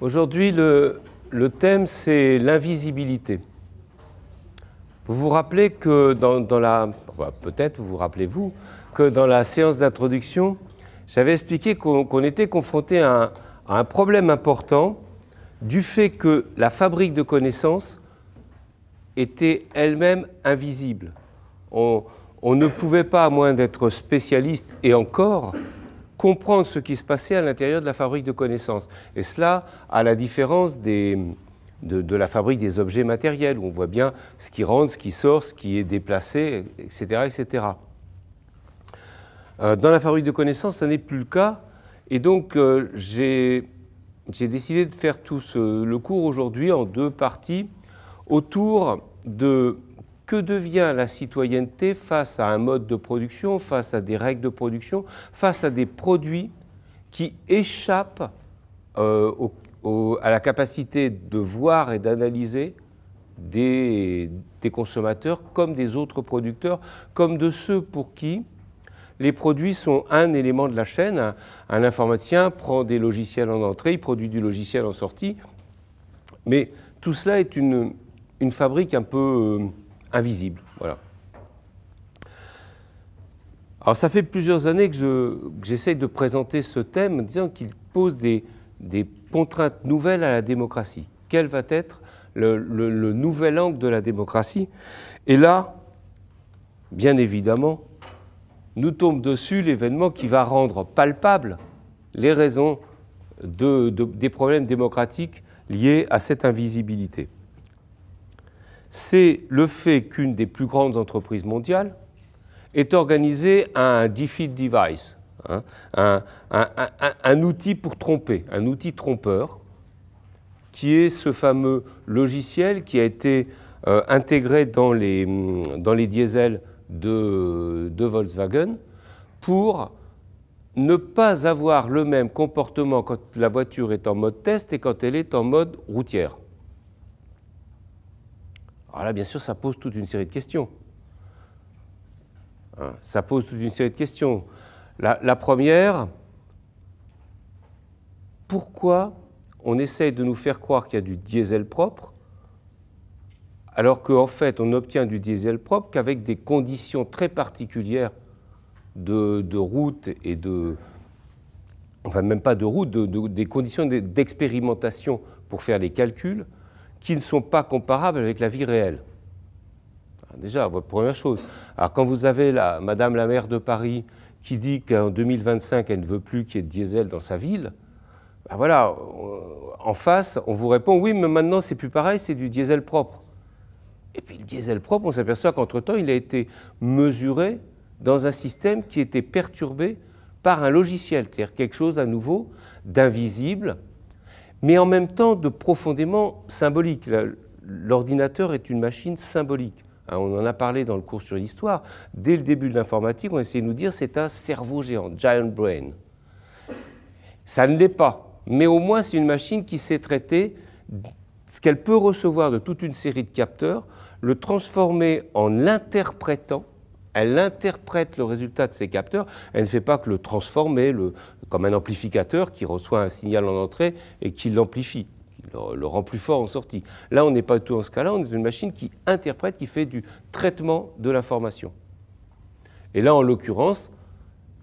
Aujourd'hui, le, thème, c'est l'invisibilité. Vous vous rappelez que dans, la... Peut-être vous rappelez-vous que dans la séance d'introduction, j'avais expliqué qu'on était confronté à un, problème important du fait que la fabrique de connaissances était elle-même invisible. On, on, ne pouvait pas, à moins d'être spécialiste, et encore, comprendre ce qui se passait à l'intérieur de la fabrique de connaissances. Et cela, à la différence de, la fabrique des objets matériels, où on voit bien ce qui rentre, ce qui sort, ce qui est déplacé, etc. etc. Euh, dans la fabrique de connaissances, ça n'est plus le cas. Et donc, euh, j'ai décidé de faire tout ce, le cours aujourd'hui en deux parties autour de que devient la citoyenneté face à un mode de production, face à des règles de production, face à des produits qui échappent euh, à la capacité de voir et d'analyser des, consommateurs comme des autres producteurs, comme de ceux pour qui les produits sont un élément de la chaîne. Un, informaticien prend des logiciels en entrée, il produit du logiciel en sortie, mais tout cela est une, fabrique un peu... Euh, invisible. Voilà. Alors ça fait plusieurs années que j'essaye de présenter ce thème en disant qu'il pose des, contraintes nouvelles à la démocratie. Quel va être le, nouvel angle de la démocratie Et là, bien évidemment, nous tombe dessus l'événement qui va rendre palpables les raisons des problèmes démocratiques liés à cette invisibilité c'est le fait qu'une des plus grandes entreprises mondiales est organisé un defeat device, hein, un, outil pour tromper, un outil trompeur, qui est ce fameux logiciel qui a été euh, intégré dans les, mm, diesels de Volkswagen pour ne pas avoir le même comportement quand la voiture est en mode test et quand elle est en mode routière. Alors ah là, bien sûr, ça pose toute une série de questions. Hein, ça pose toute une série de questions. La, première, pourquoi on essaye de nous faire croire qu'il y a du diesel propre, alors qu'en fait, on obtient du diesel propre qu'avec des conditions très particulières de, route et de. Enfin, même pas de route, des conditions d'expérimentation pour faire les calculs qui ne sont pas comparables avec la vie réelle. Ah, déjà, votre première chose. Alors quand vous avez la, Madame la maire de Paris qui dit qu'en 2025, elle ne veut plus qu'il y ait de diesel dans sa ville, ben voilà, euh, en face, on vous répond oui, mais maintenant c'est plus pareil, c'est du diesel propre. Et puis le diesel propre, on s'aperçoit qu'entre-temps, il a été mesuré dans un système qui était perturbé par un logiciel, c'est-à-dire quelque chose à nouveau d'invisible, mais en même temps de profondément symbolique. L'ordinateur est une machine symbolique. Hein, on en a parlé dans le cours sur l'histoire. Dès le début de l'informatique, on essayait de nous dire c'est un cerveau géant, giant brain. Ça ne l'est pas, mais au moins c'est une machine qui sait traiter ce qu'elle peut recevoir de toute une série de capteurs, le transformer en l'interprétant elle interprète le résultat de ses capteurs. Elle ne fait pas que le transformer comme un amplificateur qui reçoit un signal en entrée et qui l'amplifie, qui le, rend plus fort en sortie. Là, on n'est pas du tout en ce cas-là. On est une machine qui interprète, qui fait du traitement de l'information. Et là, en l'occurrence,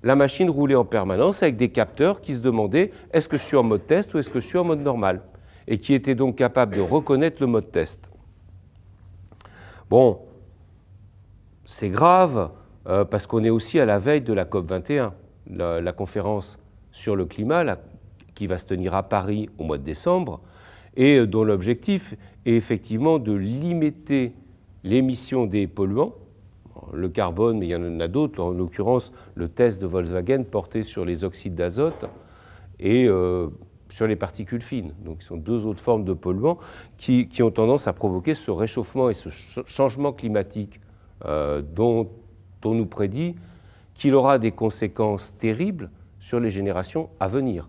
la machine roulait en permanence avec des capteurs qui se demandaient est-ce que je suis en mode test ou est-ce que je suis en mode normal Et qui était donc capable de reconnaître le mode test. Bon, c'est grave euh, parce qu'on est aussi à la veille de la COP21, la, conférence sur le climat qui va se tenir à Paris au mois de décembre et euh, dont l'objectif est effectivement de limiter l'émission des polluants, le carbone, mais il y en a d'autres, en l'occurrence le test de Volkswagen porté sur les oxydes d'azote et euh, sur les particules fines. Donc ce sont deux autres formes de polluants qui ont tendance à provoquer ce réchauffement et ce changement climatique euh, dont on nous prédit qu'il aura des conséquences terribles sur les générations à venir.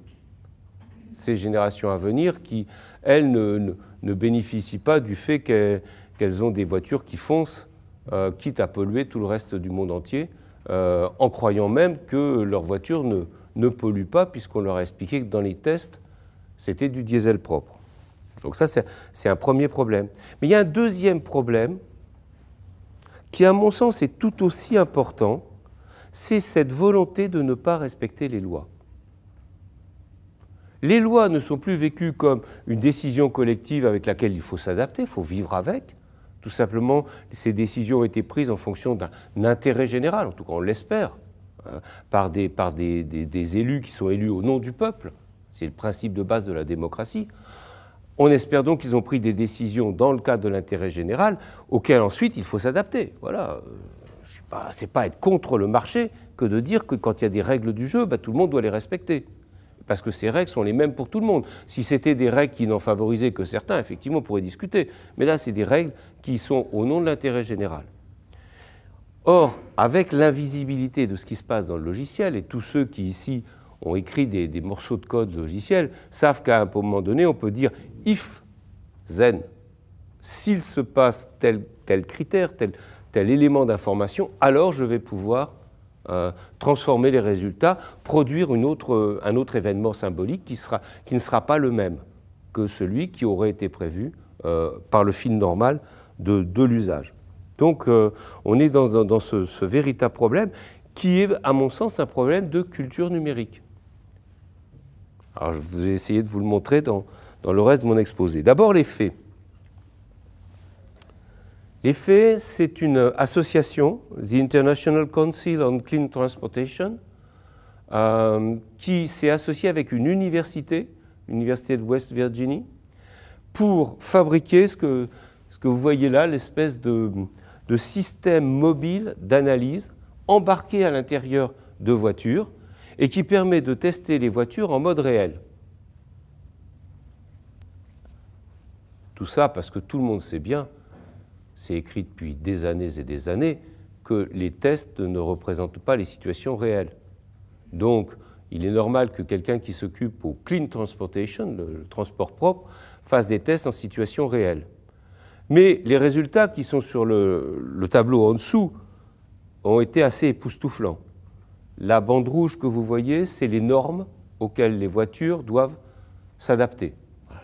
Ces générations à venir qui, elles, ne, bénéficient pas du fait qu'elles ont des voitures qui foncent, euh, quitte à polluer tout le reste du monde entier, euh, en croyant même que leurs voitures ne, ne polluent pas, puisqu'on leur a expliqué que dans les tests, c'était du diesel propre. Donc ça, c'est un premier problème. Mais il y a un deuxième problème qui à mon sens est tout aussi important, c'est cette volonté de ne pas respecter les lois. Les lois ne sont plus vécues comme une décision collective avec laquelle il faut s'adapter, il faut vivre avec. Tout simplement, ces décisions ont été prises en fonction d'un intérêt général, en tout cas on l'espère, hein, par, par des élus qui sont élus au nom du peuple. C'est le principe de base de la démocratie. On espère donc qu'ils ont pris des décisions dans le cadre de l'intérêt général, auxquelles ensuite il faut s'adapter. Voilà. Euh, c'est pas, pas être contre le marché que de dire que quand il y a des règles du jeu, bah, tout le monde doit les respecter parce que ces règles sont les mêmes pour tout le monde. Si c'était des règles qui n'en favorisaient que certains, effectivement, on pourrait discuter. Mais là, c'est des règles qui sont au nom de l'intérêt général. Or, avec l'invisibilité de ce qui se passe dans le logiciel, et tous ceux qui ici ont écrit des, des morceaux de code logiciel savent qu'à un moment donné, on peut dire if then, s'il se passe tel, critère, tel, tel élément d'information, alors je vais pouvoir euh, transformer les résultats, produire une un autre événement symbolique qui, ne sera pas le même que celui qui aurait été prévu euh, par le fil normal de, l'usage. Donc euh, on est dans, ce, ce, véritable problème qui est, à mon sens, un problème de culture numérique. Alors je vais essayer de vous le montrer dans, dans le reste de mon exposé. D'abord, les faits. Les faits, c'est une association, the International Council on Clean Transportation, euh, qui s'est associée avec une université, l'université de West Virginia, pour fabriquer ce que, ce que vous voyez là, l'espèce de système mobile d'analyse embarqué à l'intérieur de voitures et qui permet de tester les voitures en mode réel. Tout ça parce que tout le monde sait bien, c'est écrit depuis des années et des années, que les tests ne représentent pas les situations réelles. Donc, il est normal que quelqu'un qui s'occupe au clean transportation, le, transport propre, fasse des tests en situation réelle. Mais les résultats qui sont sur le, le tableau en dessous ont été assez époustouflants. La bande rouge que vous voyez, c'est les normes auxquelles les voitures doivent s'adapter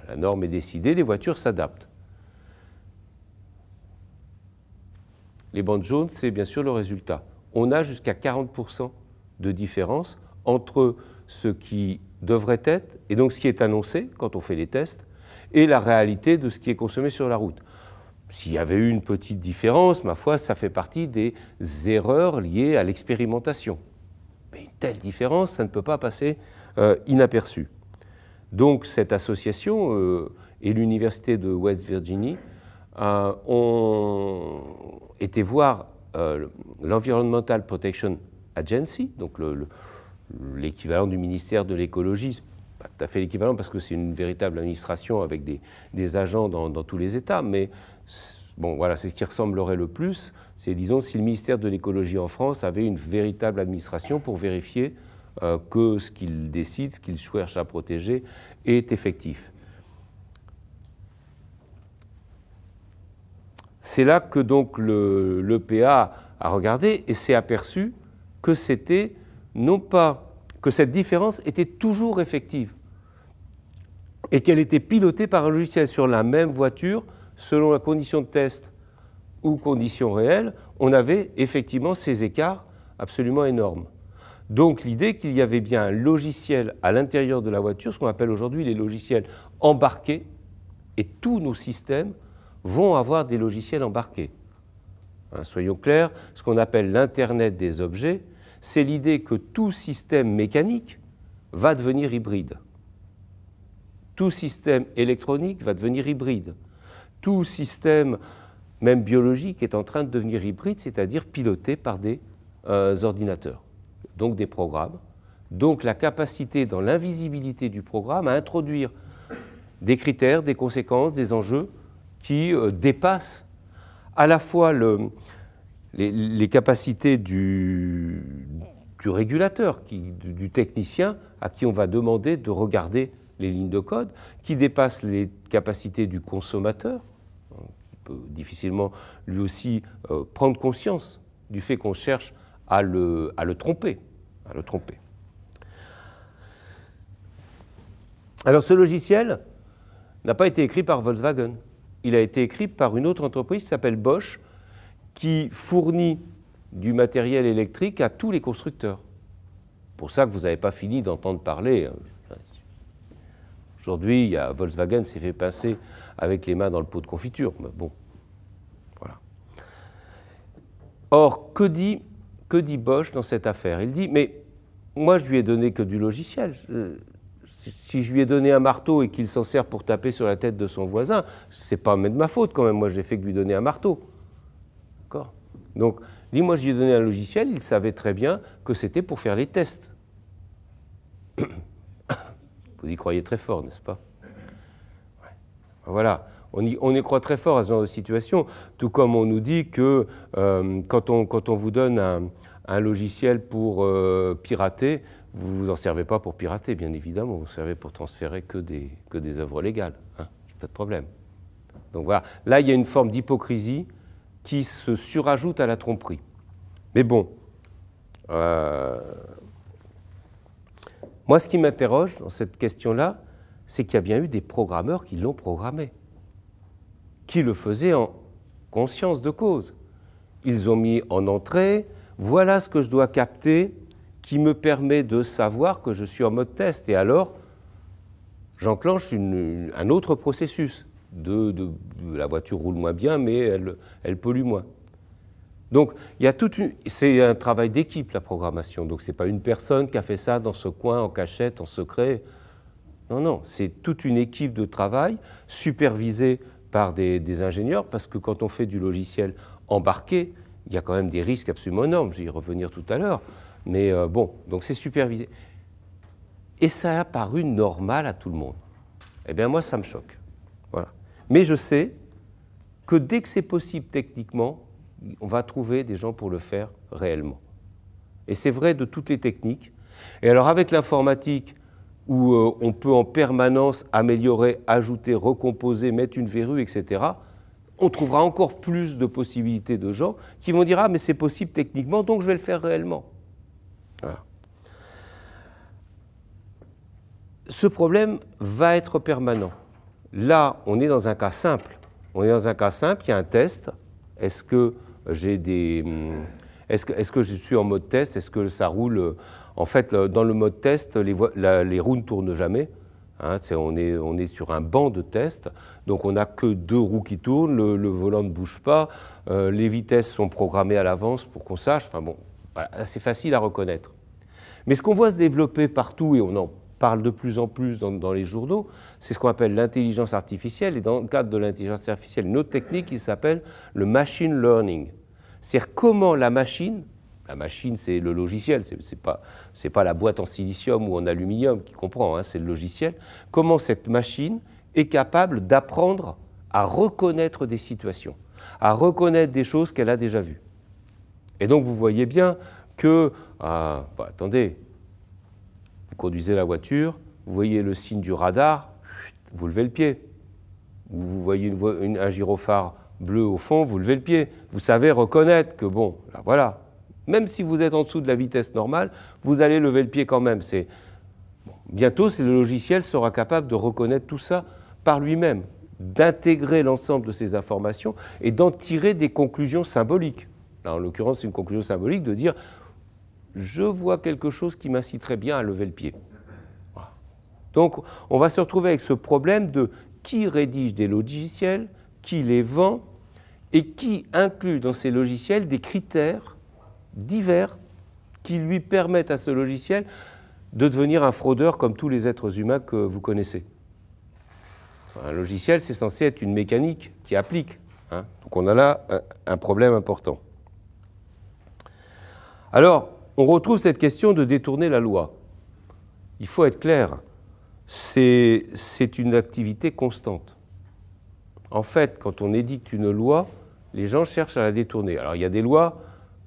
la norme est décidée, les voitures s'adaptent. Les bandes jaunes, c'est bien sûr le résultat. On a jusqu'à 40% de différence entre ce qui devrait être, et donc ce qui est annoncé quand on fait les tests, et la réalité de ce qui est consommé sur la route. S'il y avait eu une petite différence, ma foi, ça fait partie des erreurs liées à l'expérimentation. Mais une telle différence, ça ne peut pas passer euh, inaperçu. Donc cette association euh, et l'Université de West Virginie euh, ont été voir euh, l'Environmental Protection Agency, donc l'équivalent du ministère de l'écologie, pas tout à fait l'équivalent parce que c'est une véritable administration avec des, agents dans, dans, tous les États, mais bon, voilà, c'est ce qui ressemblerait le plus, c'est disons si le ministère de l'écologie en France avait une véritable administration pour vérifier euh, que ce qu'il décide, ce qu'il cherche à protéger, est effectif. C'est là que donc l'EPA a regardé et s'est aperçu que c'était non pas que cette différence était toujours effective et qu'elle était pilotée par un logiciel sur la même voiture selon la condition de test ou condition réelle. on avait effectivement ces écarts absolument énormes. Donc l'idée qu'il y avait bien un logiciel à l'intérieur de la voiture, ce qu'on appelle aujourd'hui les logiciels embarqués, et tous nos systèmes vont avoir des logiciels embarqués. Hein, soyons clairs, ce qu'on appelle l'Internet des objets, c'est l'idée que tout système mécanique va devenir hybride. Tout système électronique va devenir hybride. Tout système, même biologique, est en train de devenir hybride, c'est-à-dire piloté par des euh, ordinateurs donc des programmes, donc la capacité dans l'invisibilité du programme à introduire des critères, des conséquences, des enjeux qui euh, dépassent à la fois les, capacités du, régulateur, qui, du, technicien à qui on va demander de regarder les lignes de code, qui dépassent les capacités du consommateur, hein, qui peut difficilement lui aussi euh, prendre conscience du fait qu'on cherche à le, tromper. À le tromper. Alors ce logiciel n'a pas été écrit par Volkswagen. Il a été écrit par une autre entreprise qui s'appelle Bosch, qui fournit du matériel électrique à tous les constructeurs. Pour ça que vous n'avez pas fini d'entendre parler. Hein. Aujourd'hui, Volkswagen s'est fait passer avec les mains dans le pot de confiture. bon, voilà. Or, que dit que dit Bosch dans cette affaire Il dit, mais moi je lui ai donné que du logiciel. Euh, si je lui ai donné un marteau et qu'il s'en sert pour taper sur la tête de son voisin, c'est pas de ma faute quand même. Moi j'ai fait que lui donner un marteau. D'accord Donc, il dit, moi je lui ai donné un logiciel, il savait très bien que c'était pour faire les tests. Vous y croyez très fort, n'est-ce pas Voilà. On y, croit très fort à ce genre de situation, tout comme on nous dit que euh, quand, on, vous donne un, logiciel pour euh, pirater, vous ne vous en servez pas pour pirater, bien évidemment, vous vous servez pour transférer que des, œuvres légales. Hein. pas de problème. Donc voilà, là il y a une forme d'hypocrisie qui se surajoute à la tromperie. Mais bon, euh, moi ce qui m'interroge dans cette question-là, c'est qu'il y a bien eu des programmeurs qui l'ont programmé qui le faisaient en conscience de cause. Ils ont mis en entrée, voilà ce que je dois capter qui me permet de savoir que je suis en mode test. Et alors, j'enclenche un autre processus. De, la voiture roule moins bien, mais elle, elle pollue moins. Donc, il toute c'est un travail d'équipe, la programmation. Donc, ce n'est pas une personne qui a fait ça dans ce coin, en cachette, en secret. Non, non, c'est toute une équipe de travail supervisée par des, ingénieurs, parce que quand on fait du logiciel embarqué, il y a quand même des risques absolument énormes, je vais y revenir tout à l'heure, mais euh, bon, donc c'est supervisé. Et ça a paru normal à tout le monde. Eh bien moi, ça me choque. Voilà. Mais je sais que dès que c'est possible techniquement, on va trouver des gens pour le faire réellement. Et c'est vrai de toutes les techniques. Et alors avec l'informatique, où euh, on peut en permanence améliorer, ajouter, recomposer, mettre une verrue, etc., on trouvera encore plus de possibilités de gens qui vont dire Ah, mais c'est possible techniquement, donc je vais le faire réellement. Ce problème va être permanent. Là, on est dans un cas simple. On est dans un cas simple, il y a un test. Est-ce que j'ai des. Hum, est-ce que, je suis en mode test Est-ce que ça roule euh, en fait, dans le mode test, les, roues ne tournent jamais. Hein, on, est, sur un banc de test, donc on n'a que deux roues qui tournent, le, volant ne bouge pas, euh, les vitesses sont programmées à l'avance pour qu'on sache. Enfin bon, c'est facile à reconnaître. Mais ce qu'on voit se développer partout, et on en parle de plus en plus dans, les journaux, c'est ce qu'on appelle l'intelligence artificielle. Et dans le cadre de l'intelligence artificielle, autre technique, il s'appelle le machine learning. C'est-à-dire comment la machine la machine, c'est le logiciel, ce n'est pas, pas, la boîte en silicium ou en aluminium qui comprend, hein, c'est le logiciel. Comment cette machine est capable d'apprendre à reconnaître des situations, à reconnaître des choses qu'elle a déjà vues. Et donc vous voyez bien que, ah, bah, attendez, vous conduisez la voiture, vous voyez le signe du radar, vous levez le pied. Vous voyez un gyrophare bleu au fond, vous levez le pied. Vous savez reconnaître que, bon, là voilà, même si vous êtes en dessous de la vitesse normale, vous allez lever le pied quand même. C'est bientôt, le logiciel sera capable de reconnaître tout ça par lui-même, d'intégrer l'ensemble de ces informations et d'en tirer des conclusions symboliques. Là, en l'occurrence, c'est une conclusion symbolique de dire je vois quelque chose qui m'inciterait bien à lever le pied. Donc, on va se retrouver avec ce problème de qui rédige des logiciels, qui les vend et qui inclut dans ces logiciels des critères divers qui lui permettent à ce logiciel de devenir un fraudeur comme tous les êtres humains que vous connaissez. un logiciel, c'est censé être une mécanique qui applique. Hein. Donc on a là un problème important. Alors, on retrouve cette question de détourner la loi. Il faut être clair, c'est une activité constante. En fait, quand on édicte une loi, les gens cherchent à la détourner. Alors il y a des lois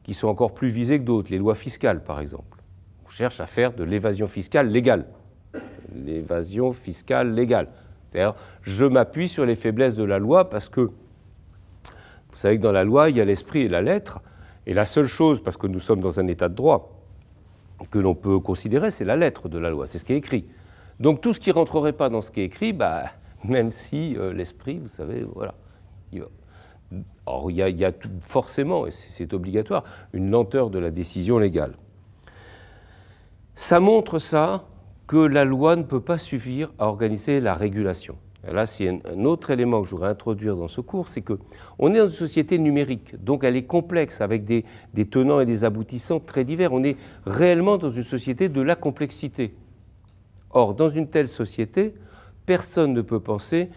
qui sont encore plus visées que d'autres, les lois fiscales par exemple. On cherche à faire de l'évasion fiscale légale. L'évasion fiscale légale. C'est-à-dire, je m'appuie sur les faiblesses de la loi parce que, vous savez que dans la loi, il y a l'esprit et la lettre. Et la seule chose, parce que nous sommes dans un état de droit, que l'on peut considérer, c'est la lettre de la loi, c'est ce qui est écrit. Donc tout ce qui ne rentrerait pas dans ce qui est écrit, bah, même si euh, l'esprit, vous savez, voilà, il va. Or, il y a, forcément, et c'est obligatoire, une lenteur de la décision légale. Ça montre ça que la loi ne peut pas suffire à organiser la régulation. là, c'est un autre élément que je voudrais introduire dans ce cours, c'est que on est dans une société numérique, donc elle est complexe avec des, des tenants et des aboutissants très divers. On est réellement dans une société de la complexité. Or, dans une telle société, personne ne peut penser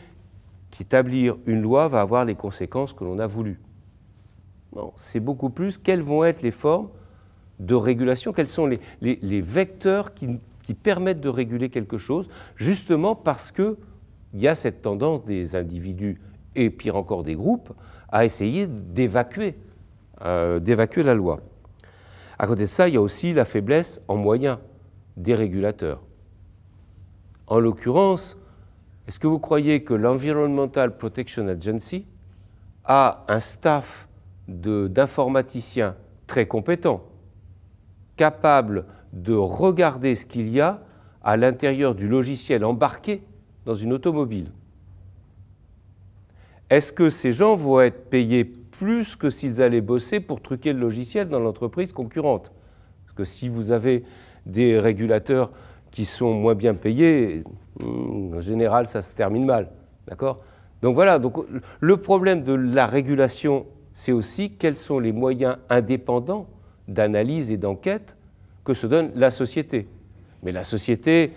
établir une loi va avoir les conséquences que l'on a voulu. c'est beaucoup plus quelles vont être les formes de régulation, quels sont les, vecteurs qui, permettent de réguler quelque chose, justement parce qu'il y a cette tendance des individus et pire encore des groupes à essayer d'évacuer, euh, d'évacuer la loi. À côté de ça, il y a aussi la faiblesse en moyens des régulateurs. En l'occurrence, est-ce que vous croyez que l'Environmental Protection Agency a un staff d'informaticiens très compétents, capables de regarder ce qu'il y a à l'intérieur du logiciel embarqué dans une automobile Est-ce que ces gens vont être payés plus que s'ils allaient bosser pour truquer le logiciel dans l'entreprise concurrente Parce que si vous avez des régulateurs qui sont moins bien payés, en général, ça se termine mal. D'accord Donc voilà, donc, le problème de la régulation, c'est aussi quels sont les moyens indépendants d'analyse et d'enquête que se donne la société. Mais la société,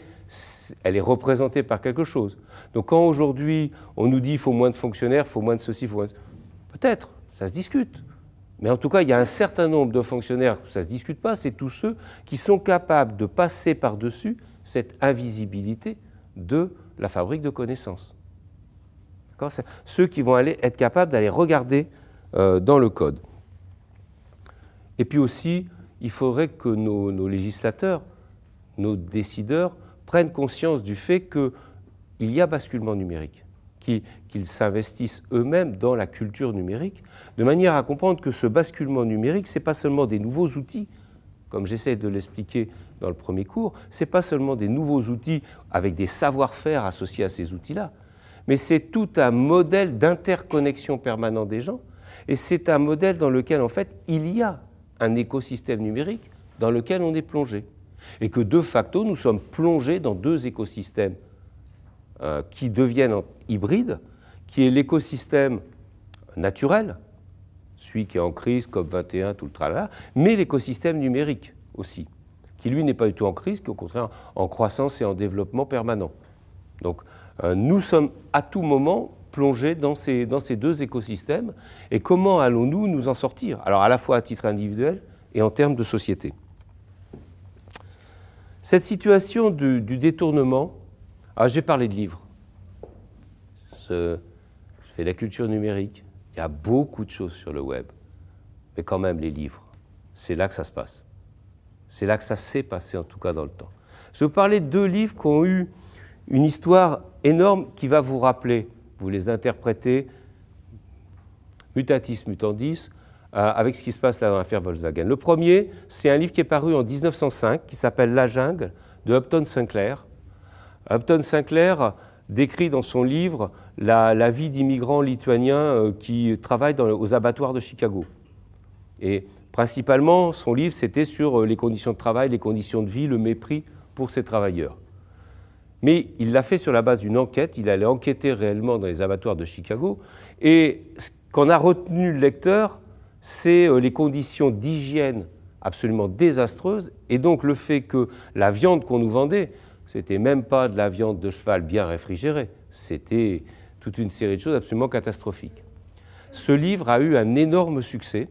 elle est représentée par quelque chose. Donc quand aujourd'hui on nous dit qu'il faut moins de fonctionnaires, il faut moins de ceci, il faut Peut-être, ça se discute. Mais en tout cas, il y a un certain nombre de fonctionnaires, ça ne se discute pas, c'est tous ceux qui sont capables de passer par-dessus cette invisibilité de la fabrique de connaissances. Ceux qui vont aller être capables d'aller regarder euh, dans le code. Et puis aussi, il faudrait que nos, législateurs, nos décideurs, prennent conscience du fait qu'il y a basculement numérique, Qui qu'ils s'investissent eux-mêmes dans la culture numérique, de manière à comprendre que ce basculement numérique, ce n'est pas seulement des nouveaux outils, comme j'essaie de l'expliquer dans le premier cours, ce n'est pas seulement des nouveaux outils avec des savoir-faire associés à ces outils-là, mais c'est tout un modèle d'interconnexion permanente des gens, et c'est un modèle dans lequel, en fait, il y a un écosystème numérique dans lequel on est plongé. Et que de facto, nous sommes plongés dans deux écosystèmes euh, qui deviennent hybrides, qui est l'écosystème naturel, celui qui est en crise, COP21, tout le tralala, mais l'écosystème numérique aussi, qui lui n'est pas du tout en crise, qui au contraire en croissance et en développement permanent. Donc euh, nous sommes à tout moment plongés dans ces, deux écosystèmes et comment allons-nous nous en sortir Alors à la fois à titre individuel et en termes de société. Cette situation du, détournement, ah, j'ai parlé de livres. Ce, fait la culture numérique. Il y a beaucoup de choses sur le web. Mais quand même, les livres, c'est là que ça se passe. C'est là que ça s'est passé, en tout cas dans le temps. Je vous parler de deux livres qui ont eu une histoire énorme qui va vous rappeler. Vous les interprétez mutatis mutandis, euh, avec ce qui se passe là dans l'affaire Volkswagen. Le premier, c'est un livre qui est paru en 1905, qui s'appelle La jungle, de Upton Sinclair. Upton Sinclair décrit dans son livre la, vie d'immigrants lituaniens euh, qui travaillent aux abattoirs de Chicago. Et principalement, son livre, c'était sur euh, les conditions de travail, les conditions de vie, le mépris pour ces travailleurs. Mais il l'a fait sur la base d'une enquête, il allait enquêter réellement dans les abattoirs de Chicago, et ce qu'on a retenu le lecteur, c'est euh, les conditions d'hygiène absolument désastreuses, et donc le fait que la viande qu'on nous vendait, c'était même pas de la viande de cheval bien réfrigérée, c'était toute une série de choses absolument catastrophiques. Ce livre a eu un énorme succès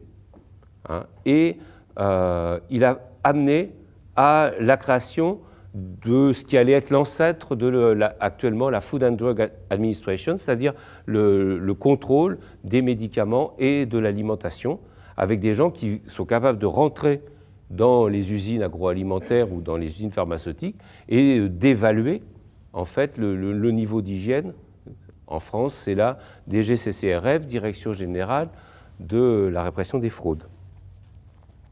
hein, et euh, il a amené à la création de ce qui allait être l'ancêtre de la, actuellement la Food and Drug Administration, c'est-à-dire le, contrôle des médicaments et de l'alimentation, avec des gens qui sont capables de rentrer dans les usines agroalimentaires ou dans les usines pharmaceutiques et d'évaluer en fait le niveau d'hygiène en France, c'est la DGCCRF, Direction Générale de la Répression des Fraudes.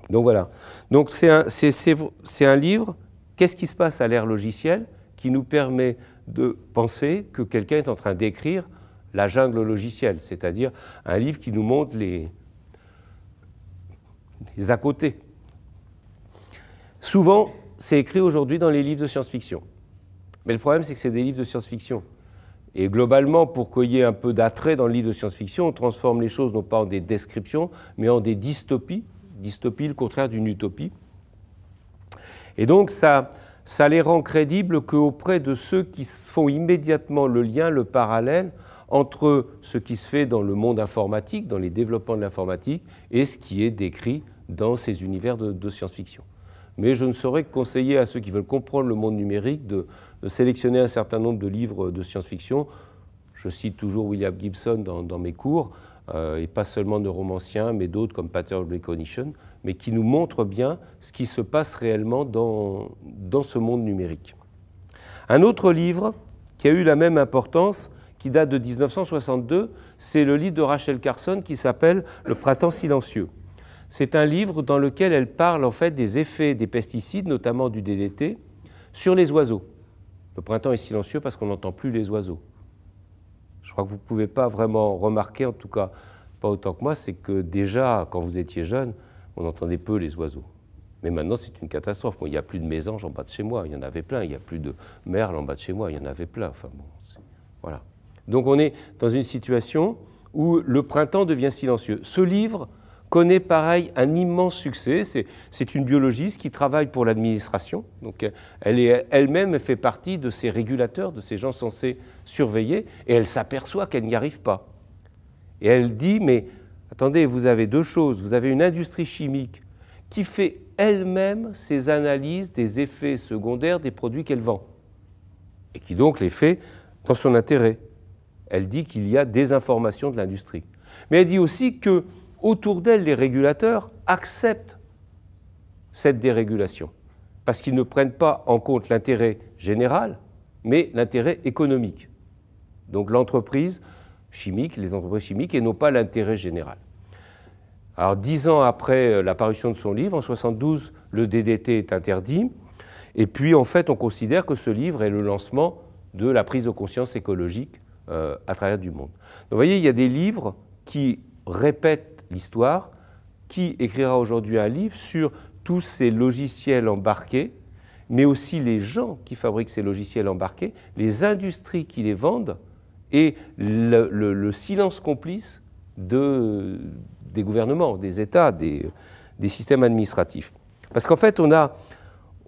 Donc voilà. Donc c'est un, livre, qu'est-ce qui se passe à l'ère logicielle, qui nous permet de penser que quelqu'un est en train d'écrire la jungle logicielle, c'est-à-dire un livre qui nous montre les, les à côté. Souvent, c'est écrit aujourd'hui dans les livres de science-fiction. Mais le problème, c'est que c'est des livres de science-fiction. Et globalement, pour qu'il y ait un peu d'attrait dans le livre de science-fiction, on transforme les choses non pas en des descriptions, mais en des dystopies. Dystopie, le contraire d'une utopie. Et donc, ça, ça les rend crédibles qu'auprès de ceux qui font immédiatement le lien, le parallèle entre ce qui se fait dans le monde informatique, dans les développements de l'informatique, et ce qui est décrit dans ces univers de, de science-fiction. Mais je ne saurais que conseiller à ceux qui veulent comprendre le monde numérique de, de sélectionner un certain nombre de livres de science-fiction. Je cite toujours William Gibson dans, mes cours, euh, et pas seulement de romanciens, mais d'autres comme Pater Recognition, mais qui nous montrent bien ce qui se passe réellement dans, dans ce monde numérique. Un autre livre qui a eu la même importance, qui date de 1962, c'est le livre de Rachel Carson qui s'appelle Le printemps silencieux. C'est un livre dans lequel elle parle en fait des effets des pesticides, notamment du DDT, sur les oiseaux. Le printemps est silencieux parce qu'on n'entend plus les oiseaux. Je crois que vous ne pouvez pas vraiment remarquer, en tout cas pas autant que moi, c'est que déjà, quand vous étiez jeune, on entendait peu les oiseaux. Mais maintenant, c'est une catastrophe. il n'y a plus de mésanges en bas de chez moi, il y en avait plein. Il n'y a plus de merles en bas de chez moi, il y en avait plein. Enfin, voilà. Donc on est dans une situation où le printemps devient silencieux. Ce livre connaît pareil un immense succès. C'est une biologiste qui travaille pour l'administration. Donc elle est elle-même fait partie de ces régulateurs, de ces gens censés surveiller, et elle s'aperçoit qu'elle n'y arrive pas. Et elle dit, mais attendez, vous avez deux choses. Vous avez une industrie chimique qui fait elle-même ses analyses des effets secondaires des produits qu'elle vend, et qui donc les fait dans son intérêt. Elle dit qu'il y a des informations de l'industrie. Mais elle dit aussi que autour d'elle, les régulateurs acceptent cette dérégulation, parce qu'ils ne prennent pas en compte l'intérêt général, mais l'intérêt économique. Donc l'entreprise chimique, les entreprises chimiques, et non pas l'intérêt général. Alors dix ans après euh, l'apparition de son livre, en 72, le DDT est interdit. Et puis en fait, on considère que ce livre est le lancement de la prise de conscience écologique euh, à travers du monde. Donc vous voyez, il y a des livres qui répètent l'histoire, qui écrira aujourd'hui un livre sur tous ces logiciels embarqués, mais aussi les gens qui fabriquent ces logiciels embarqués, les industries qui les vendent et le, silence complice de, des gouvernements, des États, des, des systèmes administratifs. Parce qu'en fait, on a,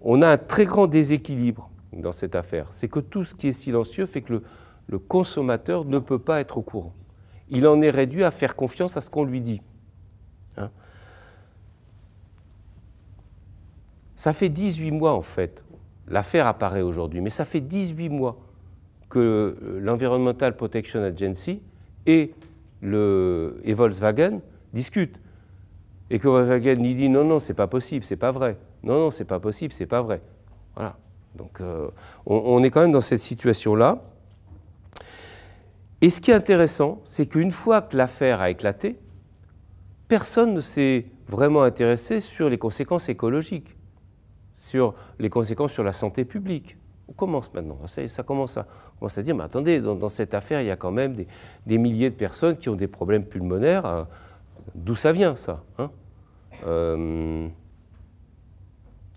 on a un très grand déséquilibre dans cette affaire. C'est que tout ce qui est silencieux fait que le, le consommateur ne peut pas être au courant. Il en est réduit à faire confiance à ce qu'on lui dit. Ça fait 18 mois, en fait, l'affaire apparaît aujourd'hui, mais ça fait 18 mois que euh, l'Environmental Protection Agency et, le, Volkswagen discutent. Et que Volkswagen lui dit non, non, c'est pas possible, c'est pas vrai. Non, non, c'est pas possible, c'est pas vrai. Voilà. Donc euh, on, est quand même dans cette situation-là. Et ce qui est intéressant, c'est qu'une fois que l'affaire a éclaté, personne ne s'est vraiment intéressé sur les conséquences écologiques sur les conséquences sur la santé publique. On commence maintenant, hein, ça, commence, à, dire, mais attendez, dans, cette affaire, il y a quand même des, milliers de personnes qui ont des problèmes pulmonaires. Hein. D'où ça vient, ça hein euh,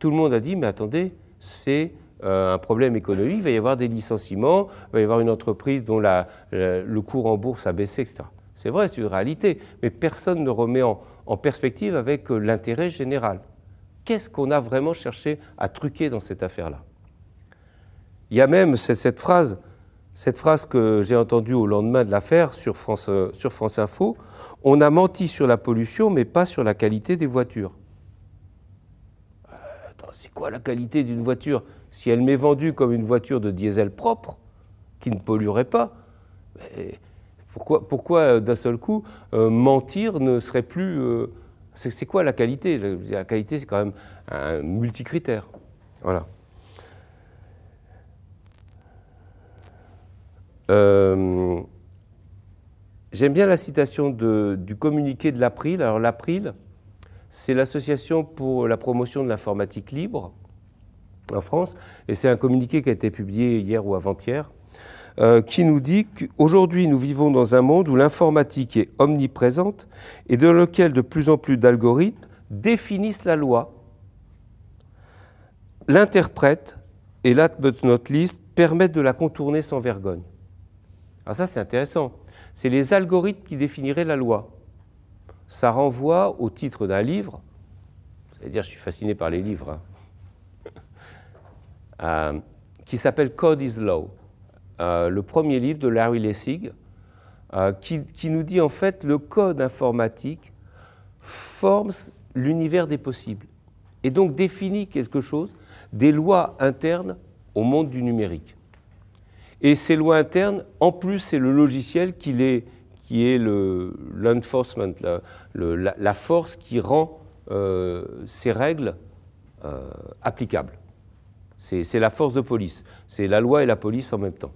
Tout le monde a dit, mais attendez, c'est euh, un problème économique, il va y avoir des licenciements, il va y avoir une entreprise dont le cours en bourse a baissé, etc. C'est vrai, c'est une réalité, mais personne ne remet en perspective avec euh, l'intérêt général. Qu'est-ce qu'on a vraiment cherché à truquer dans cette affaire-là Il y a même cette, phrase, cette phrase que j'ai entendue au lendemain de l'affaire sur France, euh, sur France Info, on a menti sur la pollution mais pas sur la qualité des voitures. Euh, c'est quoi la qualité d'une voiture Si elle m'est vendue comme une voiture de diesel propre, qui ne polluerait pas, pourquoi, pourquoi euh, d'un seul coup mentir ne serait plus... C'est quoi la qualité La qualité, c'est quand même un multicritère. Voilà. Euh, j'aime bien la citation du communiqué de l'April. Alors l'April, c'est l'association pour la promotion de l'informatique libre en France, et c'est un communiqué qui a été publié hier ou avant-hier, euh, qui nous dit qu'aujourd'hui nous vivons dans un monde où l'informatique est omniprésente et dans lequel de plus en plus d'algorithmes définissent la loi, l'interprètent et last but not least permettent de la contourner sans vergogne. Alors ça c'est intéressant. C'est les algorithmes qui définiraient la loi. Ça renvoie au titre d'un livre. C'est-à-dire, je suis fasciné par les livres. Hein. Euh, qui s'appelle Code is Law. Euh, le premier livre de Larry Lessig, euh, qui, nous dit en fait le code informatique forme l'univers des possibles et donc définit quelque chose, des lois internes au monde du numérique. Et ces lois internes, en plus, c'est le logiciel qui, qui est l'enforcement, la, force qui rend euh, ces règles applicables. C'est la force de police, c'est la loi et la police en même temps.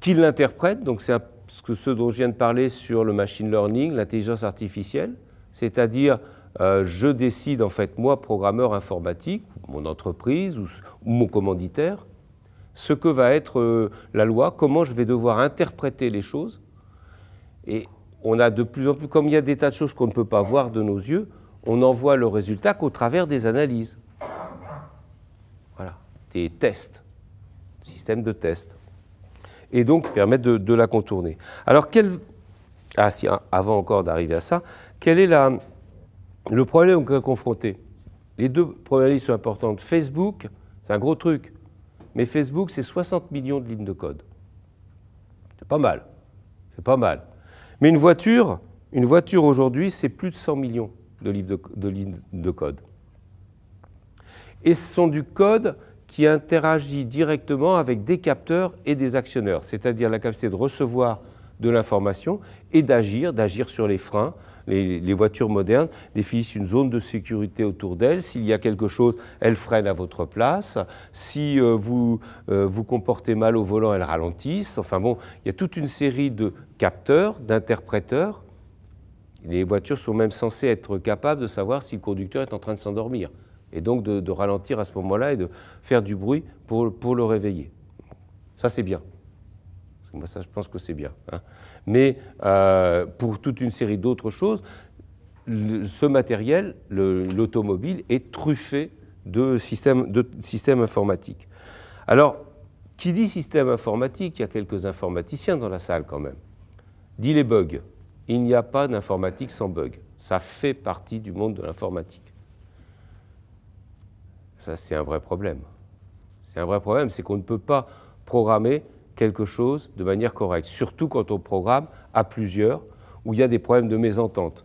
qui l'interprète, Donc c'est ce, dont je viens de parler sur le machine learning, l'intelligence artificielle, c'est-à-dire euh, je décide en fait, moi, programmeur informatique, mon entreprise ou, mon commanditaire, ce que va être euh, la loi, comment je vais devoir interpréter les choses. Et on a de plus en plus, comme il y a des tas de choses qu'on ne peut pas voir de nos yeux, on n'en voit le résultat qu'au travers des analyses. Voilà, des tests, système de tests et donc permettre de, la contourner. Alors, quel... Ah, hein, avant encore d'arriver à ça, quel est le problème qu'on est confronté Les deux premières listes sont importantes. Facebook, c'est un gros truc, mais Facebook, c'est 60 millions de lignes de code. C'est pas mal. C'est pas mal. Mais une voiture, une voiture aujourd'hui, c'est plus de 100 millions de, livres de lignes de code. Et ce sont du code qui interagit directement avec des capteurs et des actionneurs, c'est-à-dire la capacité de recevoir de l'information et d'agir, d'agir sur les freins. Les, voitures modernes définissent une zone de sécurité autour d'elles. S'il y a quelque chose, elles freinent à votre place. Si euh, vous euh, vous comportez mal au volant, elles ralentissent. Enfin bon, il y a toute une série de capteurs, d'interpréteurs. Les voitures sont même censées être capables de savoir si le conducteur est en train de s'endormir. Et donc de, ralentir à ce moment-là et de faire du bruit pour, le réveiller. Ça, c'est bien. Moi, ça, je pense que c'est bien. Hein. Mais euh, pour toute une série d'autres choses, ce matériel, l'automobile, est truffé de systèmes, de informatiques. Alors, qui dit système informatique, il y a quelques informaticiens dans la salle quand même, Dis les bugs. Il n'y a pas d'informatique sans bugs. Ça fait partie du monde de l'informatique. Ça, c'est un vrai problème. C'est un vrai problème, c'est qu'on ne peut pas programmer quelque chose de manière correcte, surtout quand on programme à plusieurs, où il y a des problèmes de mésentente.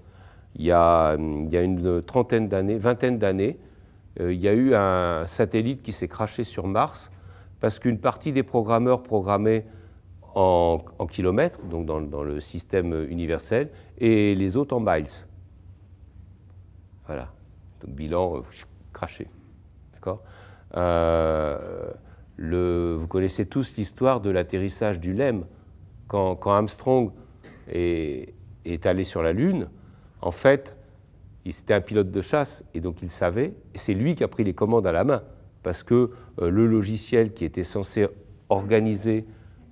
Il y a, hum, une trentaine d'années, vingtaine d'années, euh, il y a eu un satellite qui s'est craché sur Mars parce qu'une partie des programmeurs programmaient en, kilomètres, donc dans, le système universel, et les autres en miles. Voilà. Donc bilan euh, craché. Euh, vous connaissez tous l'histoire de l'atterrissage du LEM. Quand, Armstrong est, allé sur la Lune, en fait, il c'était un pilote de chasse et donc il savait. C'est lui qui a pris les commandes à la main parce que euh, le logiciel qui était censé organiser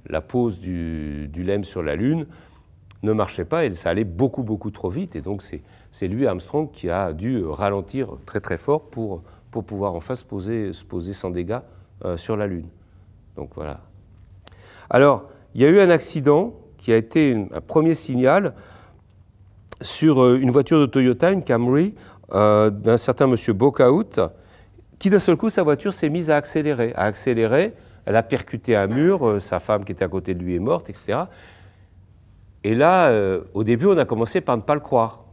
la pose du, du, LEM sur la Lune ne marchait pas et ça allait beaucoup beaucoup trop vite. Et donc c'est lui, Armstrong, qui a dû ralentir très très fort pour pour pouvoir enfin se poser, se poser sans dégâts euh, sur la Lune. Donc voilà. Alors, il y a eu un accident qui a été un premier signal sur euh, une voiture de Toyota, une Camry, euh, d'un certain monsieur Bocaout, qui d'un seul coup, sa voiture s'est mise à accélérer. À accélérer, elle a percuté un mur, sa femme qui était à côté de lui est morte, etc. Et là, au début, on a commencé par ne pas le croire.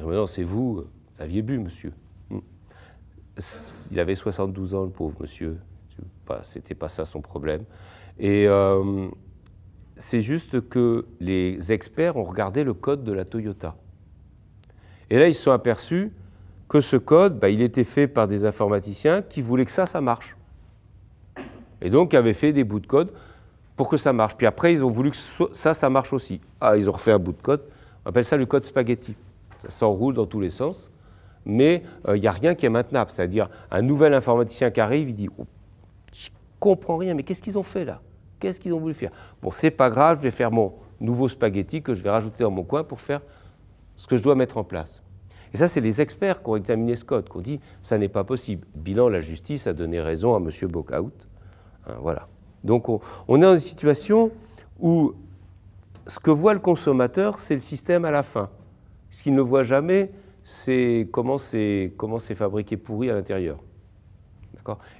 non, c'est vous, vous aviez bu, monsieur il avait 72 ans, le pauvre monsieur. C'était pas ça son problème. Et euh, c'est juste que les experts ont regardé le code de la Toyota. Et là, ils se sont aperçus que ce code, bah, il était fait par des informaticiens qui voulaient que ça, ça marche. Et donc, ils avaient fait des bouts de code pour que ça marche. Puis après, ils ont voulu que ça, ça marche aussi. Ah, ils ont refait un bout de code. On appelle ça le code spaghetti. Ça s'enroule dans tous les sens mais il euh, n'y a rien qui est maintenable. C'est-à-dire, un nouvel informaticien qui arrive, il dit oh, Je comprends rien, mais qu'est-ce qu'ils ont fait là Qu'est-ce qu'ils ont voulu faire Bon, c'est pas grave, je vais faire mon nouveau spaghetti que je vais rajouter dans mon coin pour faire ce que je dois mettre en place. Et ça, c'est les experts qui ont examiné Scott, qui ont dit ça n'est pas possible. Bilan, la justice a donné raison à M. Bocout. Hein, voilà. Donc, on, on est dans une situation où ce que voit le consommateur, c'est le système à la fin. Ce qu'il ne voit jamais, c'est comment c'est fabriqué pourri à l'intérieur.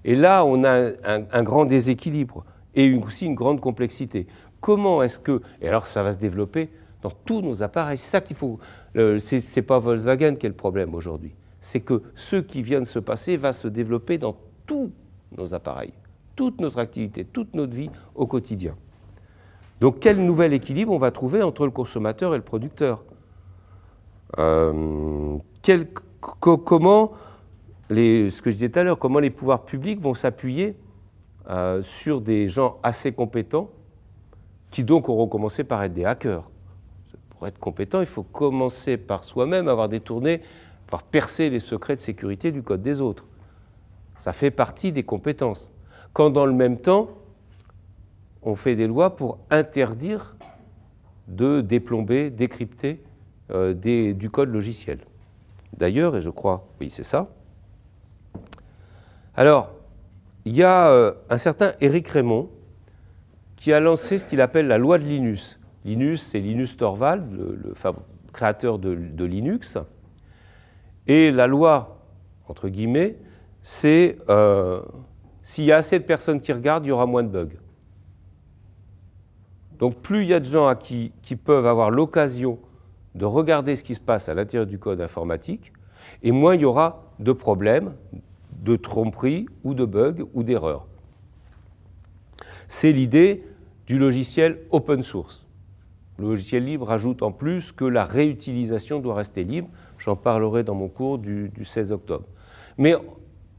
Et là, on a un, grand déséquilibre et aussi une grande complexité. Comment est-ce que... Et alors, ça va se développer dans tous nos appareils. C'est ça qu'il faut... Ce n'est pas Volkswagen qui est le problème aujourd'hui. C'est que ce qui vient de se passer va se développer dans tous nos appareils, toute notre activité, toute notre vie au quotidien. Donc quel nouvel équilibre on va trouver entre le consommateur et le producteur euh, comment, les, ce que je disais tout à l'heure, comment les pouvoirs publics vont s'appuyer euh, sur des gens assez compétents qui donc auront commencé par être des hackers. Pour être compétent, il faut commencer par soi-même, avoir détourné, par percer les secrets de sécurité du code des autres. Ça fait partie des compétences. Quand dans le même temps, on fait des lois pour interdire de déplomber, décrypter euh, du code logiciel. D'ailleurs, et je crois, oui, c'est ça. Alors, il y a euh, un certain Éric Raymond qui a lancé ce qu'il appelle la loi de Linus. Linus, c'est Linus Torvald, le, créateur de, Linux. Et la loi, entre guillemets, c'est euh, s'il y a assez de personnes qui regardent, il y aura moins de bugs. Donc plus il y a de gens à qui peuvent avoir l'occasion de regarder ce qui se passe à l'intérieur du code informatique, et moins il y aura de problèmes, de tromperies ou de bugs ou d'erreurs. C'est l'idée du logiciel open source. Le logiciel libre ajoute en plus que la réutilisation doit rester libre. J'en parlerai dans mon cours du, 16 octobre. Mais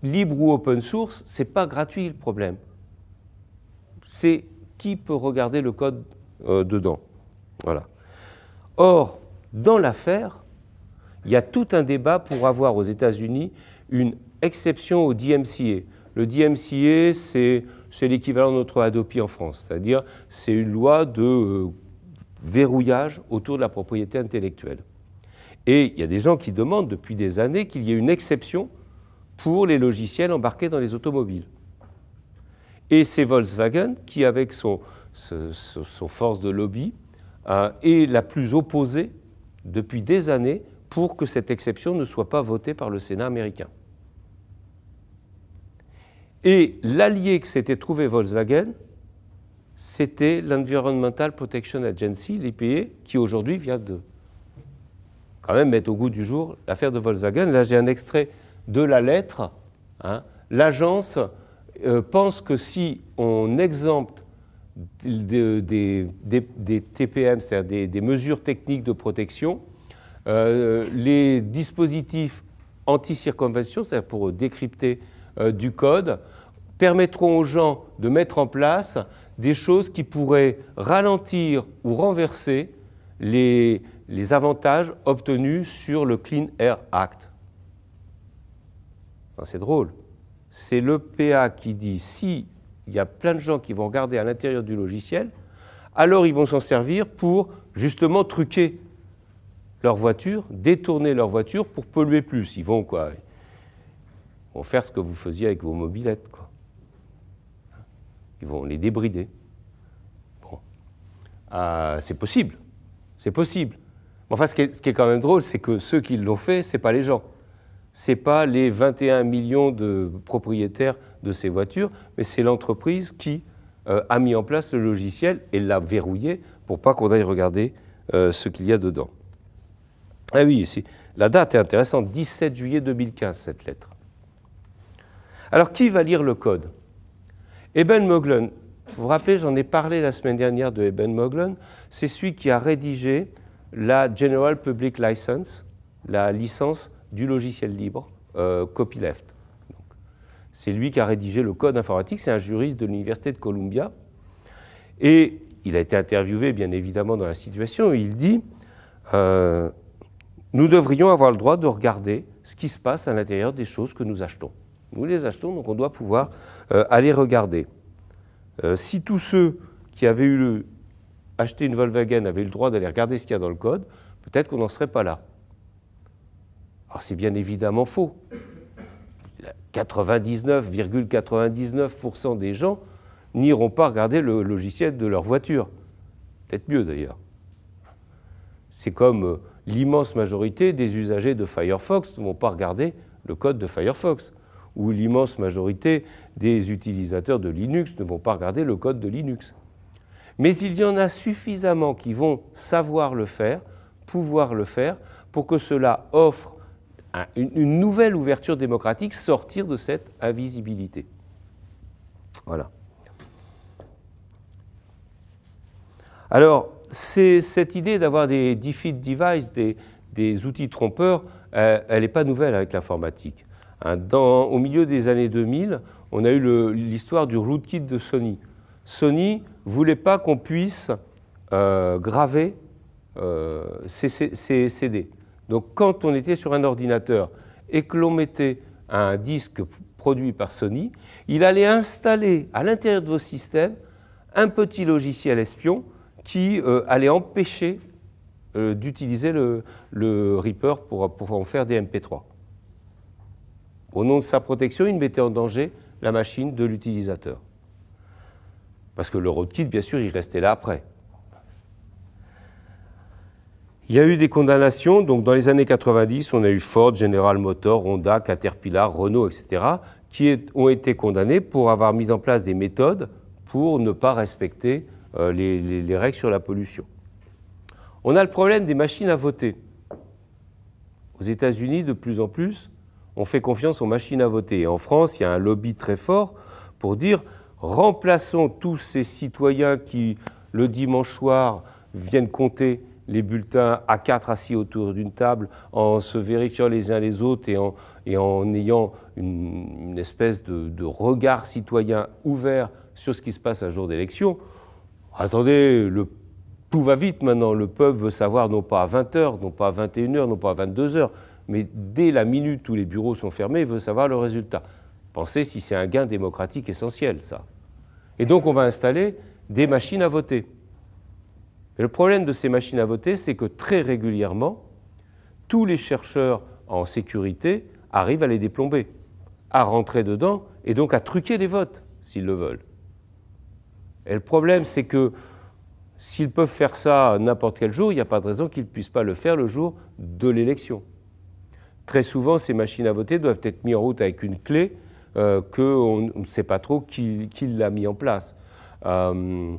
libre ou open source, ce n'est pas gratuit le problème. C'est qui peut regarder le code euh, dedans. Voilà. Or, dans l'affaire, il y a tout un débat pour avoir aux États-Unis une exception au DMCA. Le DMCA, c'est l'équivalent de notre ADOPI en France, c'est-à-dire c'est une loi de euh, verrouillage autour de la propriété intellectuelle. Et il y a des gens qui demandent depuis des années qu'il y ait une exception pour les logiciels embarqués dans les automobiles. Et c'est Volkswagen qui, avec son, force de lobby, est la plus opposée depuis des années pour que cette exception ne soit pas votée par le Sénat américain. Et l'allié que s'était trouvé Volkswagen, c'était l'Environmental Protection Agency, l'EPA, qui aujourd'hui vient de quand même mettre au goût du jour l'affaire de Volkswagen. Là, j'ai un extrait de la lettre. Hein. L'agence euh, pense que si on exempte des, TPM, c'est-à-dire des, mesures techniques de protection, euh, les dispositifs anti circumvention cest c'est-à-dire pour décrypter euh, du code, permettront aux gens de mettre en place des choses qui pourraient ralentir ou renverser les, avantages obtenus sur le Clean Air Act. c'est drôle. C'est le PA qui dit si il y a plein de gens qui vont regarder à l'intérieur du logiciel, alors ils vont s'en servir pour justement truquer leur voiture, détourner leur voiture pour polluer plus. Ils vont quoi faire ce que vous faisiez avec vos mobilettes. Quoi. Ils vont les débrider. Bon. Euh, c'est possible. C'est possible. Enfin, ce qui, est, ce qui est quand même drôle, c'est que ceux qui l'ont fait, ce n'est pas les gens. Ce n'est pas les 21 millions de propriétaires de ces voitures, mais c'est l'entreprise qui euh, a mis en place le logiciel et l'a verrouillé pour pas qu'on aille regarder euh, ce qu'il y a dedans. Ah oui, ici, la date est intéressante, 17 juillet 2015, cette lettre. Alors, qui va lire le code Eben Moglen, vous vous rappelez, j'en ai parlé la semaine dernière de Eben Moglen, c'est celui qui a rédigé la General Public License, la licence du logiciel libre, euh, Copyleft. C'est lui qui a rédigé le code informatique, c'est un juriste de l'Université de Columbia. Et il a été interviewé, bien évidemment, dans la situation. il dit euh, Nous devrions avoir le droit de regarder ce qui se passe à l'intérieur des choses que nous achetons. Nous les achetons, donc on doit pouvoir euh, aller regarder. Euh, si tous ceux qui avaient eu acheté une Volkswagen avaient eu le droit d'aller regarder ce qu'il y a dans le code, peut-être qu'on n'en serait pas là. Alors c'est bien évidemment faux. 99,99% des gens n'iront pas regarder le logiciel de leur voiture. Peut-être mieux d'ailleurs. C'est comme euh, l'immense majorité des usagers de Firefox ne vont pas regarder le code de Firefox, ou l'immense majorité des utilisateurs de Linux ne vont pas regarder le code de Linux. Mais il y en a suffisamment qui vont savoir le faire, pouvoir le faire, pour que cela offre une nouvelle ouverture démocratique, sortir de cette invisibilité. Voilà. Alors, c'est cette idée d'avoir des defeat devices, des, outils trompeurs, euh, elle n'est pas nouvelle avec l'informatique. Hein. au milieu des années 2000, on a eu l'histoire du rootkit de Sony. Sony voulait pas qu'on puisse euh, graver ses euh, CD. Donc quand on était sur un ordinateur et que l'on mettait un disque produit par Sony, il allait installer à l'intérieur de vos systèmes un petit logiciel espion qui euh, allait empêcher euh, d'utiliser le, Reaper pour, en faire des MP3. Au nom de sa protection, il mettait en danger la machine de l'utilisateur. Parce que le roadkit, bien sûr, il restait là après. Il y a eu des condamnations, donc dans les années 90, on a eu Ford, General Motors, Honda, Caterpillar, Renault, etc., qui ont été condamnés pour avoir mis en place des méthodes pour ne pas respecter euh, les, les règles sur la pollution. On a le problème des machines à voter. Aux États-Unis, de plus en plus, on fait confiance aux machines à voter. Et en France, il y a un lobby très fort pour dire remplaçons tous ces citoyens qui, le dimanche soir, viennent compter les bulletins à quatre assis autour d'une table, en se vérifiant les uns les autres et en, ayant une, espèce de, regard citoyen ouvert sur ce qui se passe un jour d'élection. Attendez, le, tout va vite maintenant. Le peuple veut savoir non pas à 20h, non pas à 21h, non pas à 22h, mais dès la minute où les bureaux sont fermés, il veut savoir le résultat. Pensez si c'est un gain démocratique essentiel, ça. Et donc on va installer des machines à voter le problème de ces machines à voter, c'est que très régulièrement, tous les chercheurs en sécurité arrivent à les déplomber, à rentrer dedans et donc à truquer des votes s'ils le veulent. Et le problème, c'est que s'ils peuvent faire ça n'importe quel jour, il n'y a pas de raison qu'ils ne puissent pas le faire le jour de l'élection. Très souvent, ces machines à voter doivent être mises en route avec une clé euh, qu'on ne sait pas trop qui, l'a mis en place. Euh,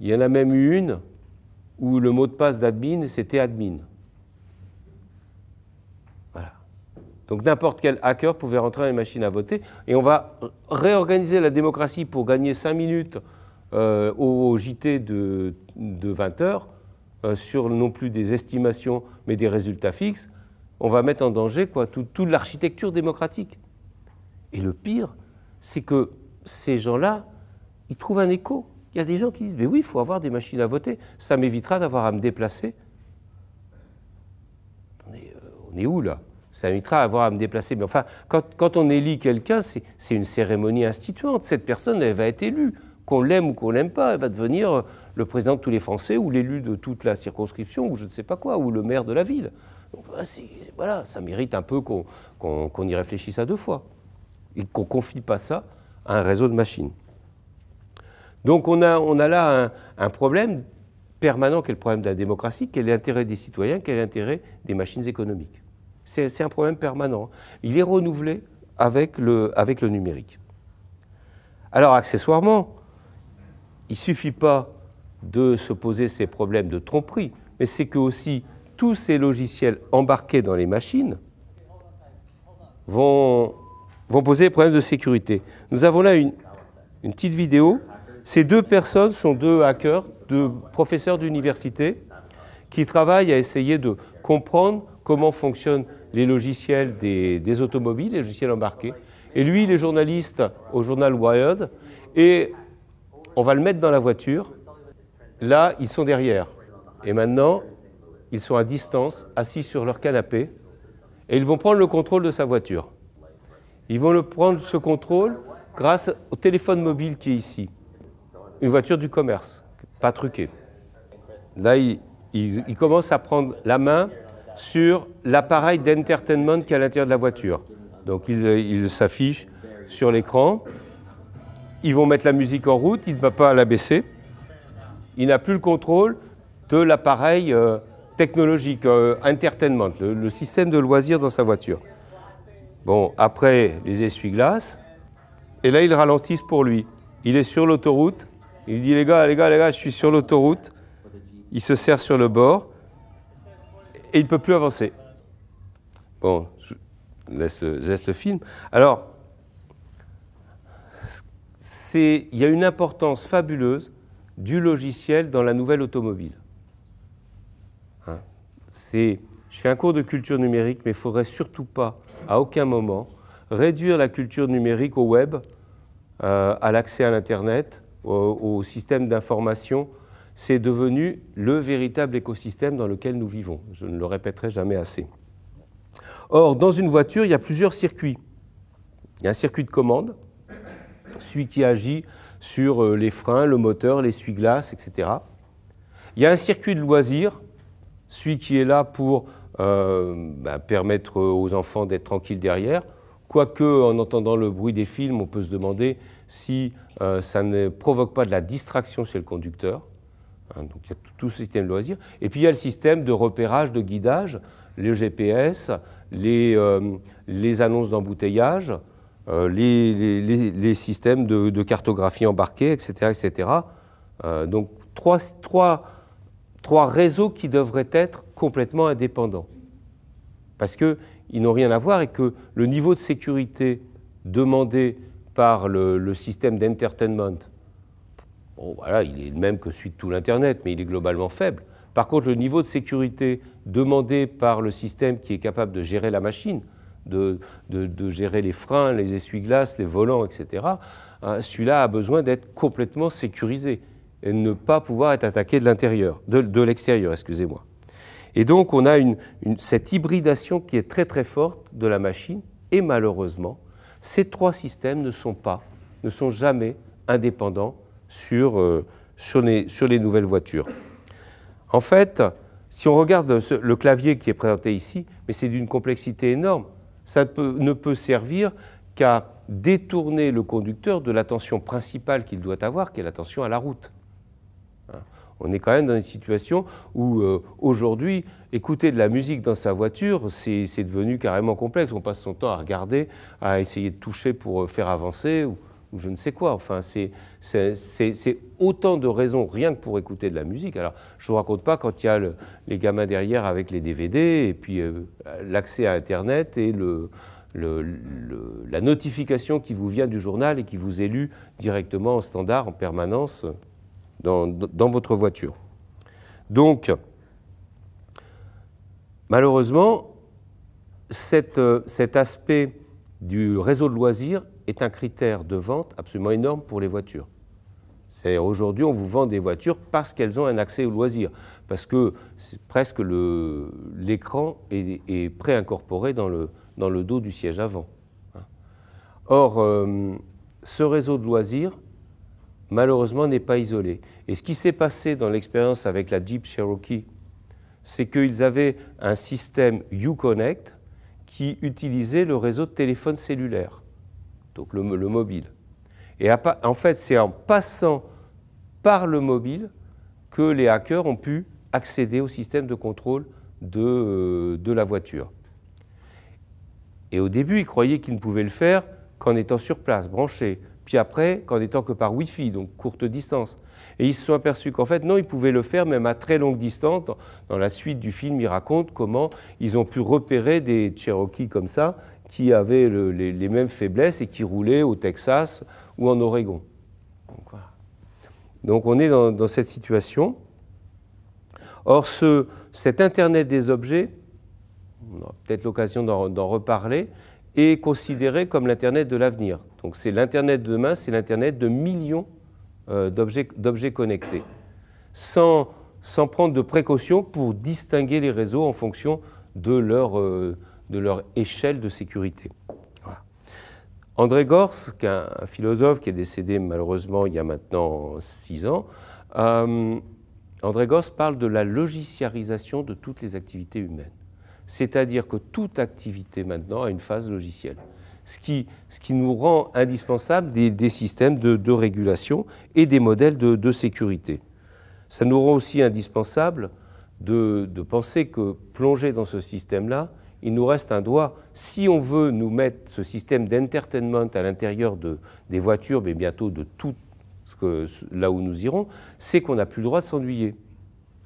il y en a même eu une où le mot de passe d'admin, c'était admin. Voilà. Donc n'importe quel hacker pouvait rentrer dans les machines à voter. Et on va réorganiser la démocratie pour gagner 5 minutes euh, au, JT de, 20 heures euh, sur non plus des estimations, mais des résultats fixes. On va mettre en danger quoi, toute l'architecture démocratique. Et le pire, c'est que ces gens-là, ils trouvent un écho. Il y a des gens qui disent, mais oui, il faut avoir des machines à voter, ça m'évitera d'avoir à me déplacer. On est, euh, où là ça m'évitera d'avoir à me déplacer. Mais enfin, quand, on élit quelqu'un, c'est une cérémonie instituante. Cette personne, elle va être élue. Qu'on l'aime ou qu'on l'aime pas, elle va devenir euh, le président de tous les Français ou l'élu de toute la circonscription ou je ne sais pas quoi, ou le maire de la ville. Donc, bah, voilà, ça mérite un peu qu'on y réfléchisse à deux fois et qu'on ne confie pas ça à un réseau de machines. Donc on a, on a là un, problème permanent qui est le problème de la démocratie, qui est l'intérêt des citoyens, quel est l'intérêt des machines économiques. C'est un problème permanent. Il est renouvelé avec le, avec le numérique. Alors accessoirement, il ne suffit pas de se poser ces problèmes de tromperie, mais c'est que aussi tous ces logiciels embarqués dans les machines vont, vont poser des problèmes de sécurité. Nous avons là une, une petite vidéo ces deux personnes sont deux hackers, deux professeurs d'université qui travaillent à essayer de comprendre comment fonctionnent les logiciels des, automobiles, les logiciels embarqués. Et lui, il est journaliste au journal Wired. Et on va le mettre dans la voiture. Là, ils sont derrière. Et maintenant, ils sont à distance, assis sur leur canapé. Et ils vont prendre le contrôle de sa voiture. Ils vont le prendre ce contrôle grâce au téléphone mobile qui est ici une voiture du commerce, pas truquée. Là, il, commence à prendre la main sur l'appareil d'entertainment qui est à l'intérieur de la voiture. Donc il, s'affiche sur l'écran. Ils vont mettre la musique en route, il ne va pas la baisser. Il n'a plus le contrôle de l'appareil euh, technologique, euh, entertainment, le, système de loisirs dans sa voiture. Bon, après les essuie-glaces, et là il ralentissent pour lui. Il est sur l'autoroute, il dit les gars, les gars, les gars, je suis sur l'autoroute. Il se serre sur le bord et il ne peut plus avancer. Bon, je laisse le, film. Alors, il y a une importance fabuleuse du logiciel dans la nouvelle automobile. Hein. je fais un cours de culture numérique, mais il ne faudrait surtout pas, à aucun moment, réduire la culture numérique au web, euh, à l'accès à l'Internet, euh, au système d'information, c'est devenu le véritable écosystème dans lequel nous vivons. Je ne le répéterai jamais assez. Or, dans une voiture, il y a plusieurs circuits. Il y a un circuit de commande, celui qui agit sur euh, les freins, le moteur, l'essuie-glace, etc. Il y a un circuit de loisirs, celui qui est là pour euh, bah, permettre aux enfants d'être tranquilles derrière. Quoique, en entendant le bruit des films, on peut se demander si euh, ça ne provoque pas de la distraction chez le conducteur. Hein, donc il y a tout ce système de loisirs. Et puis il y a le système de repérage, de guidage, le GPS, euh, les, annonces d'embouteillage, euh, les, systèmes de, cartographie embarquée, etc. etc. donc trois, trois réseaux qui devraient être complètement indépendants. Parce qu'ils n'ont rien à voir et que le niveau de sécurité demandé par le, système d'entertainment, bon, voilà, il est le même que celui de tout l'Internet, mais il est globalement faible. Par contre, le niveau de sécurité demandé par le système qui est capable de gérer la machine, de, gérer les freins, les essuie-glaces, les volants, etc., hein, celui-là a besoin d'être complètement sécurisé et ne pas pouvoir être attaqué de l'intérieur, de, l'extérieur, excusez-moi. Et donc, on a cette hybridation qui est très très forte de la machine et malheureusement ces trois systèmes ne sont pas, ne sont jamais indépendants sur, euh, sur, les, sur les nouvelles voitures. En fait, si on regarde le clavier qui est présenté ici, mais c'est d'une complexité énorme, ça ne peut servir qu'à détourner le conducteur de l'attention principale qu'il doit avoir, qui est l'attention à la route. Hein, on est quand même dans une situation où euh, aujourd'hui écouter de la musique dans sa voiture, c'est devenu carrément complexe. On passe son temps à regarder, à essayer de toucher pour euh, faire avancer ou, je ne sais quoi. Enfin, c'est autant de raisons rien que pour écouter de la musique. Alors, je ne vous raconte pas quand il y a les gamins derrière avec les DVD et puis euh, l'accès à Internet et le, la notification qui vous vient du journal et qui vous est lue directement en standard, en permanence, dans, dans votre voiture. Donc, Malheureusement, euh, cet aspect du réseau de loisirs est un critère de vente absolument énorme pour les voitures. C'est aujourd'hui, on vous vend des voitures parce qu'elles ont un accès au loisirs, parce que presque l'écran est, pré préincorporé dans le, dos du siège avant. Hein. Or, euh, ce réseau de loisirs, malheureusement, n'est pas isolé. Et ce qui s'est passé dans l'expérience avec la Jeep Cherokee c'est qu'ils avaient un système Uconnect qui utilisait le réseau de téléphone cellulaire, donc le, mobile. Et en fait, c'est en passant par le mobile que les hackers ont pu accéder au système de contrôle de, euh, de la voiture. Et au début, ils croyaient qu'ils ne pouvaient le faire qu'en étant sur place, branchés puis après qu'en étant que par Wi-Fi, donc courte distance. Et ils se sont aperçus qu'en fait, non, ils pouvaient le faire même à très longue distance. Dans, la suite du film, ils racontent comment ils ont pu repérer des Cherokees comme ça, qui avaient les, mêmes faiblesses et qui roulaient au Texas ou en Oregon. Donc, voilà. donc on est dans, cette situation. Or, ce, cet Internet des objets, on aura peut-être l'occasion d'en reparler, est considéré comme l'Internet de l'avenir. Donc c'est l'Internet de demain, c'est l'Internet de millions euh, d'objets connectés, sans, prendre de précautions pour distinguer les réseaux en fonction de leur, euh, échelle de sécurité. André Gors, un, philosophe qui est décédé malheureusement il y a maintenant six ans, euh, André Gors parle de la logiciarisation de toutes les activités humaines. C'est-à-dire que toute activité maintenant a une phase logicielle ce qui, nous rend indispensable des, systèmes de, régulation et des modèles de, sécurité. Ça nous rend aussi indispensable de, penser que plongé dans ce système-là, il nous reste un doigt. Si on veut nous mettre ce système d'entertainment à l'intérieur des voitures, mais bientôt de tout ce que, là où nous irons, c'est qu'on n'a plus le droit de s'ennuyer.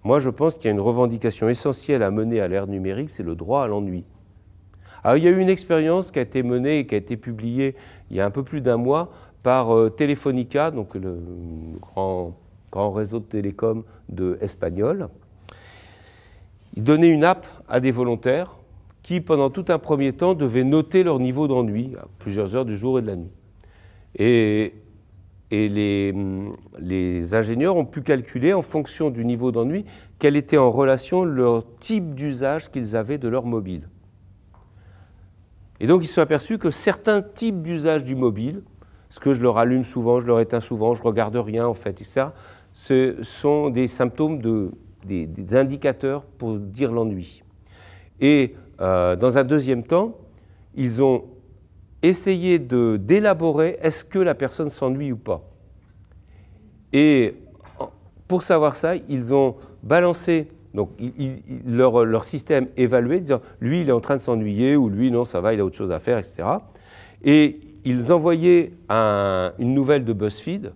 Moi, je pense qu'il y a une revendication essentielle à mener à l'ère numérique, c'est le droit à l'ennui il y a eu une expérience qui a été menée et qui a été publiée il y a un peu plus d'un mois par euh, Telefonica, donc le grand, grand réseau de télécom de espagnol. Ils donnaient une app à des volontaires qui, pendant tout un premier temps, devaient noter leur niveau d'ennui à plusieurs heures du jour et de la nuit. Et, et les, ingénieurs ont pu calculer, en fonction du niveau d'ennui, quel était en relation leur type d'usage qu'ils avaient de leur mobile. Et donc ils se sont aperçus que certains types d'usage du mobile, ce que je leur allume souvent, je leur éteins souvent, je regarde rien en fait, et ça, ce sont des symptômes, des, indicateurs pour dire l'ennui. Et euh, dans un deuxième temps, ils ont essayé d'élaborer est-ce que la personne s'ennuie ou pas. Et pour savoir ça, ils ont balancé donc leur, leur, système évalué, disant lui il est en train de s'ennuyer ou lui non ça va, il a autre chose à faire, etc. Et ils envoyaient une nouvelle de BuzzFeed,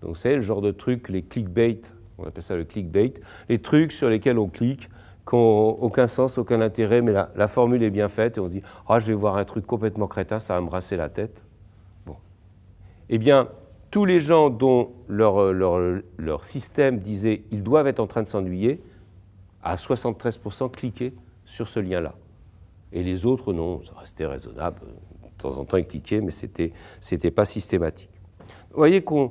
donc c'est le genre de truc, les clickbait, on appelle ça le clickbait, les trucs sur lesquels on clique, qui n'ont aucun sens, aucun intérêt, mais la, formule est bien faite et on se dit ah je vais voir un truc complètement crétin, ça va me brasser la tête. Bon, eh bien tous les gens dont leur, leur, leur système disait ils doivent être en train de s'ennuyer à 73% cliquaient sur ce lien-là. Et les autres, non, ça restait raisonnable. De temps en temps, ils cliquaient, mais ce n'était pas systématique. Vous voyez qu'on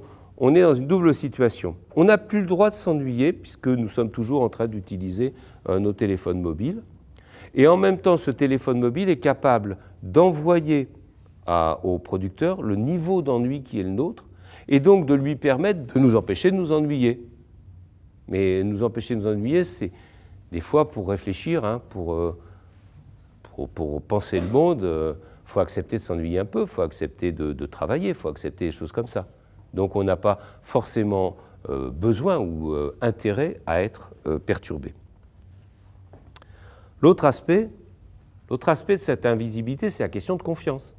est dans une double situation. On n'a plus le droit de s'ennuyer, puisque nous sommes toujours en train d'utiliser nos téléphones mobiles. Et en même temps, ce téléphone mobile est capable d'envoyer au producteur le niveau d'ennui qui est le nôtre, et donc de lui permettre de nous empêcher de nous ennuyer. Mais nous empêcher de nous ennuyer, c'est des fois, pour réfléchir, hein, euh, pour, pour, penser le monde, il euh, faut accepter de s'ennuyer un peu, il faut accepter de, travailler, il faut accepter des choses comme ça. Donc on n'a pas forcément euh, besoin ou intérêt à être perturbé. L'autre aspect, l'autre aspect de cette invisibilité, c'est la question de confiance.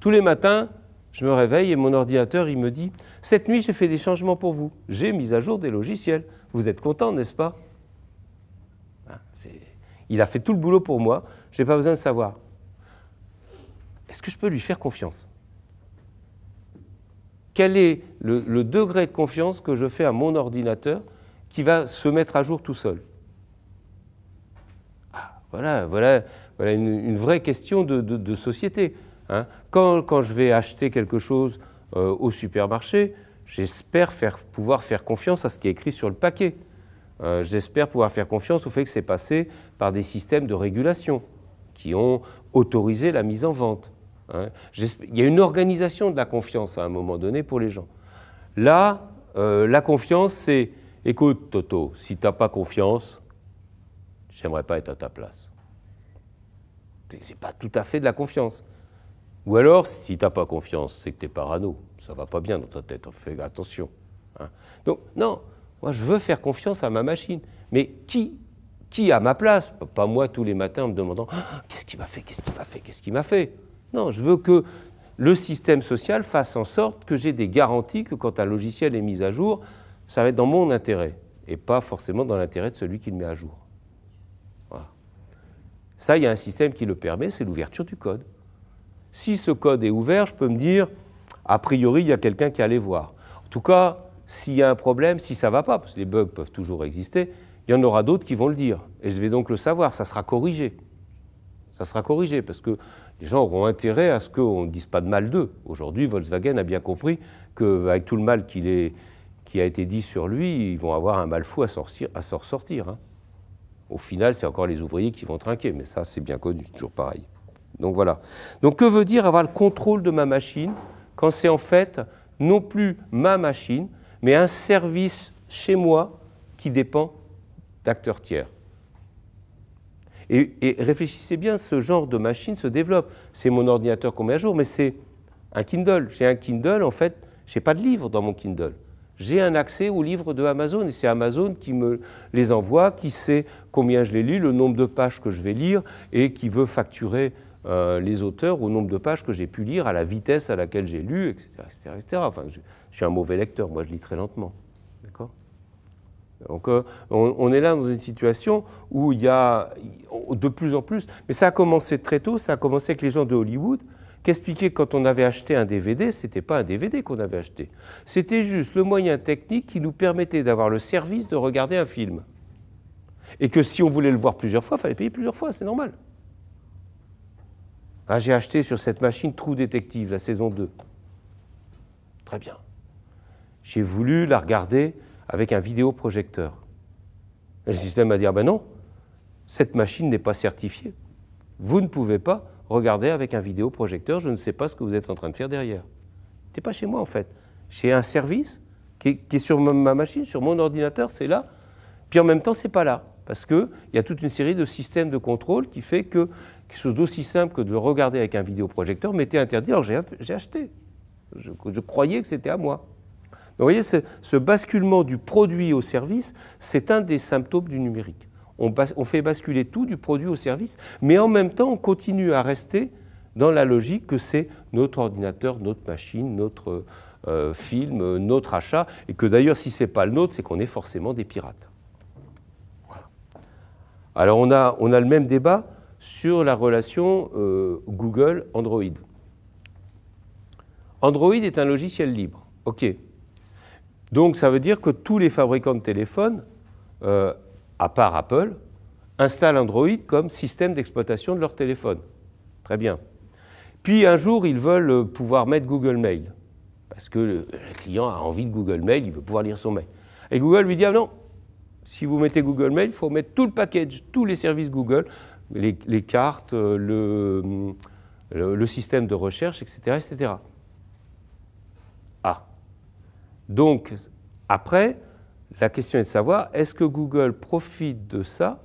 Tous les matins, je me réveille et mon ordinateur, il me dit Cette nuit, j'ai fait des changements pour vous. J'ai mis à jour des logiciels. Vous êtes content, n'est-ce pas Hein, il a fait tout le boulot pour moi, je n'ai pas besoin de savoir. Est-ce que je peux lui faire confiance Quel est le, degré de confiance que je fais à mon ordinateur qui va se mettre à jour tout seul ah, Voilà, voilà, une, vraie question de, société. Hein. quand, je vais acheter quelque chose euh, au supermarché, j'espère pouvoir faire confiance à ce qui est écrit sur le paquet. Euh, j'espère pouvoir faire confiance au fait que c'est passé par des systèmes de régulation qui ont autorisé la mise en vente. Hein. Il y a une organisation de la confiance à un moment donné pour les gens. Là, euh, la confiance, c'est écoute, Toto, si t'as pas confiance, j'aimerais pas être à ta place. C'est pas tout à fait de la confiance. Ou alors, si t'as pas confiance, c'est que tu es parano. Ça va pas bien dans ta tête. Fais attention. Hein. Donc, non, moi, je veux faire confiance à ma machine. Mais qui qui à ma place Pas moi tous les matins en me demandant ah, qu'est-ce qui m'a fait, qu'est-ce qui m'a fait, qu'est-ce qui m'a fait. Non, je veux que le système social fasse en sorte que j'ai des garanties que quand un logiciel est mis à jour, ça va être dans mon intérêt et pas forcément dans l'intérêt de celui qui le met à jour. Ça, il y a un système qui le permet, c'est l'ouverture du code. Si ce code est ouvert, je peux me dire, a priori, il y a quelqu'un qui allait voir. En tout cas, s'il y a un problème, si ça ne va pas, parce que les bugs peuvent toujours exister, il y en aura d'autres qui vont le dire. Et je vais donc le savoir, ça sera corrigé. Ça sera corrigé, parce que les gens auront intérêt à ce qu'on ne dise pas de mal d'eux. Aujourd'hui, Volkswagen a bien compris qu'avec tout le mal qui a été dit sur lui, ils vont avoir un mal fou à, sortir, s'en ressortir. Hein. Au final, c'est encore les ouvriers qui vont trinquer, mais ça, c'est bien connu, toujours pareil. Donc voilà. Donc que veut dire avoir le contrôle de ma machine quand c'est en fait non plus ma machine, mais un service chez moi qui dépend d'acteurs tiers. Et, réfléchissez bien, ce genre de machine se développe. C'est mon ordinateur qu'on met à jour, mais c'est un Kindle. J'ai un Kindle, en fait, je n'ai pas de livre dans mon Kindle. J'ai un accès aux livres de Amazon et c'est Amazon qui me les envoie, qui sait combien je les lis, le nombre de pages que je vais lire et qui veut facturer euh, les auteurs au nombre de pages que j'ai pu lire, à la vitesse à laquelle j'ai lu, etc. etc., je suis un mauvais lecteur, moi je lis très lentement. D'accord donc euh, on, est là dans une situation où il y a de plus en plus, mais ça a commencé très tôt, ça a commencé avec les gens de Hollywood, qui que quand on avait acheté un DVD, c'était pas un DVD qu'on avait acheté, c'était juste le moyen technique qui nous permettait d'avoir le service de regarder un film. Et que si on voulait le voir plusieurs fois, il fallait payer plusieurs fois, c'est normal. Ah, j'ai acheté sur cette machine Trou Détective, la saison 2. Très bien j'ai voulu la regarder avec un vidéoprojecteur. le système va dire, ah ben non, cette machine n'est pas certifiée. Vous ne pouvez pas regarder avec un vidéoprojecteur, je ne sais pas ce que vous êtes en train de faire derrière. T'es pas chez moi en fait. J'ai un service qui est, sur ma machine, sur mon ordinateur, c'est là. Puis en même temps, c'est pas là. Parce qu'il y a toute une série de systèmes de contrôle qui fait que quelque chose d'aussi simple que de le regarder avec un vidéoprojecteur m'était interdit. Alors j'ai acheté. je croyais que c'était à moi vous voyez, ce, basculement du produit au service, c'est un des symptômes du numérique. On, fait basculer tout du produit au service, mais en même temps, on continue à rester dans la logique que c'est notre ordinateur, notre machine, notre euh, film, euh, notre achat, et que d'ailleurs, si ce n'est pas le nôtre, c'est qu'on est forcément des pirates. Alors, on a, le même débat sur la relation euh, Google-Android. Android est un logiciel libre. OK, donc ça veut dire que tous les fabricants de téléphones, euh, à part Apple, installent Android comme système d'exploitation de leur téléphone. Très bien. Puis un jour, ils veulent euh, pouvoir mettre Google Mail, parce que le, client a envie de Google Mail, il veut pouvoir lire son mail. Et Google lui dit, ah non, si vous mettez Google Mail, il faut mettre tout le package, tous les services Google, les, cartes, euh, le, système de recherche, etc. etc. Donc, après, la question est de savoir, est-ce que Google profite de ça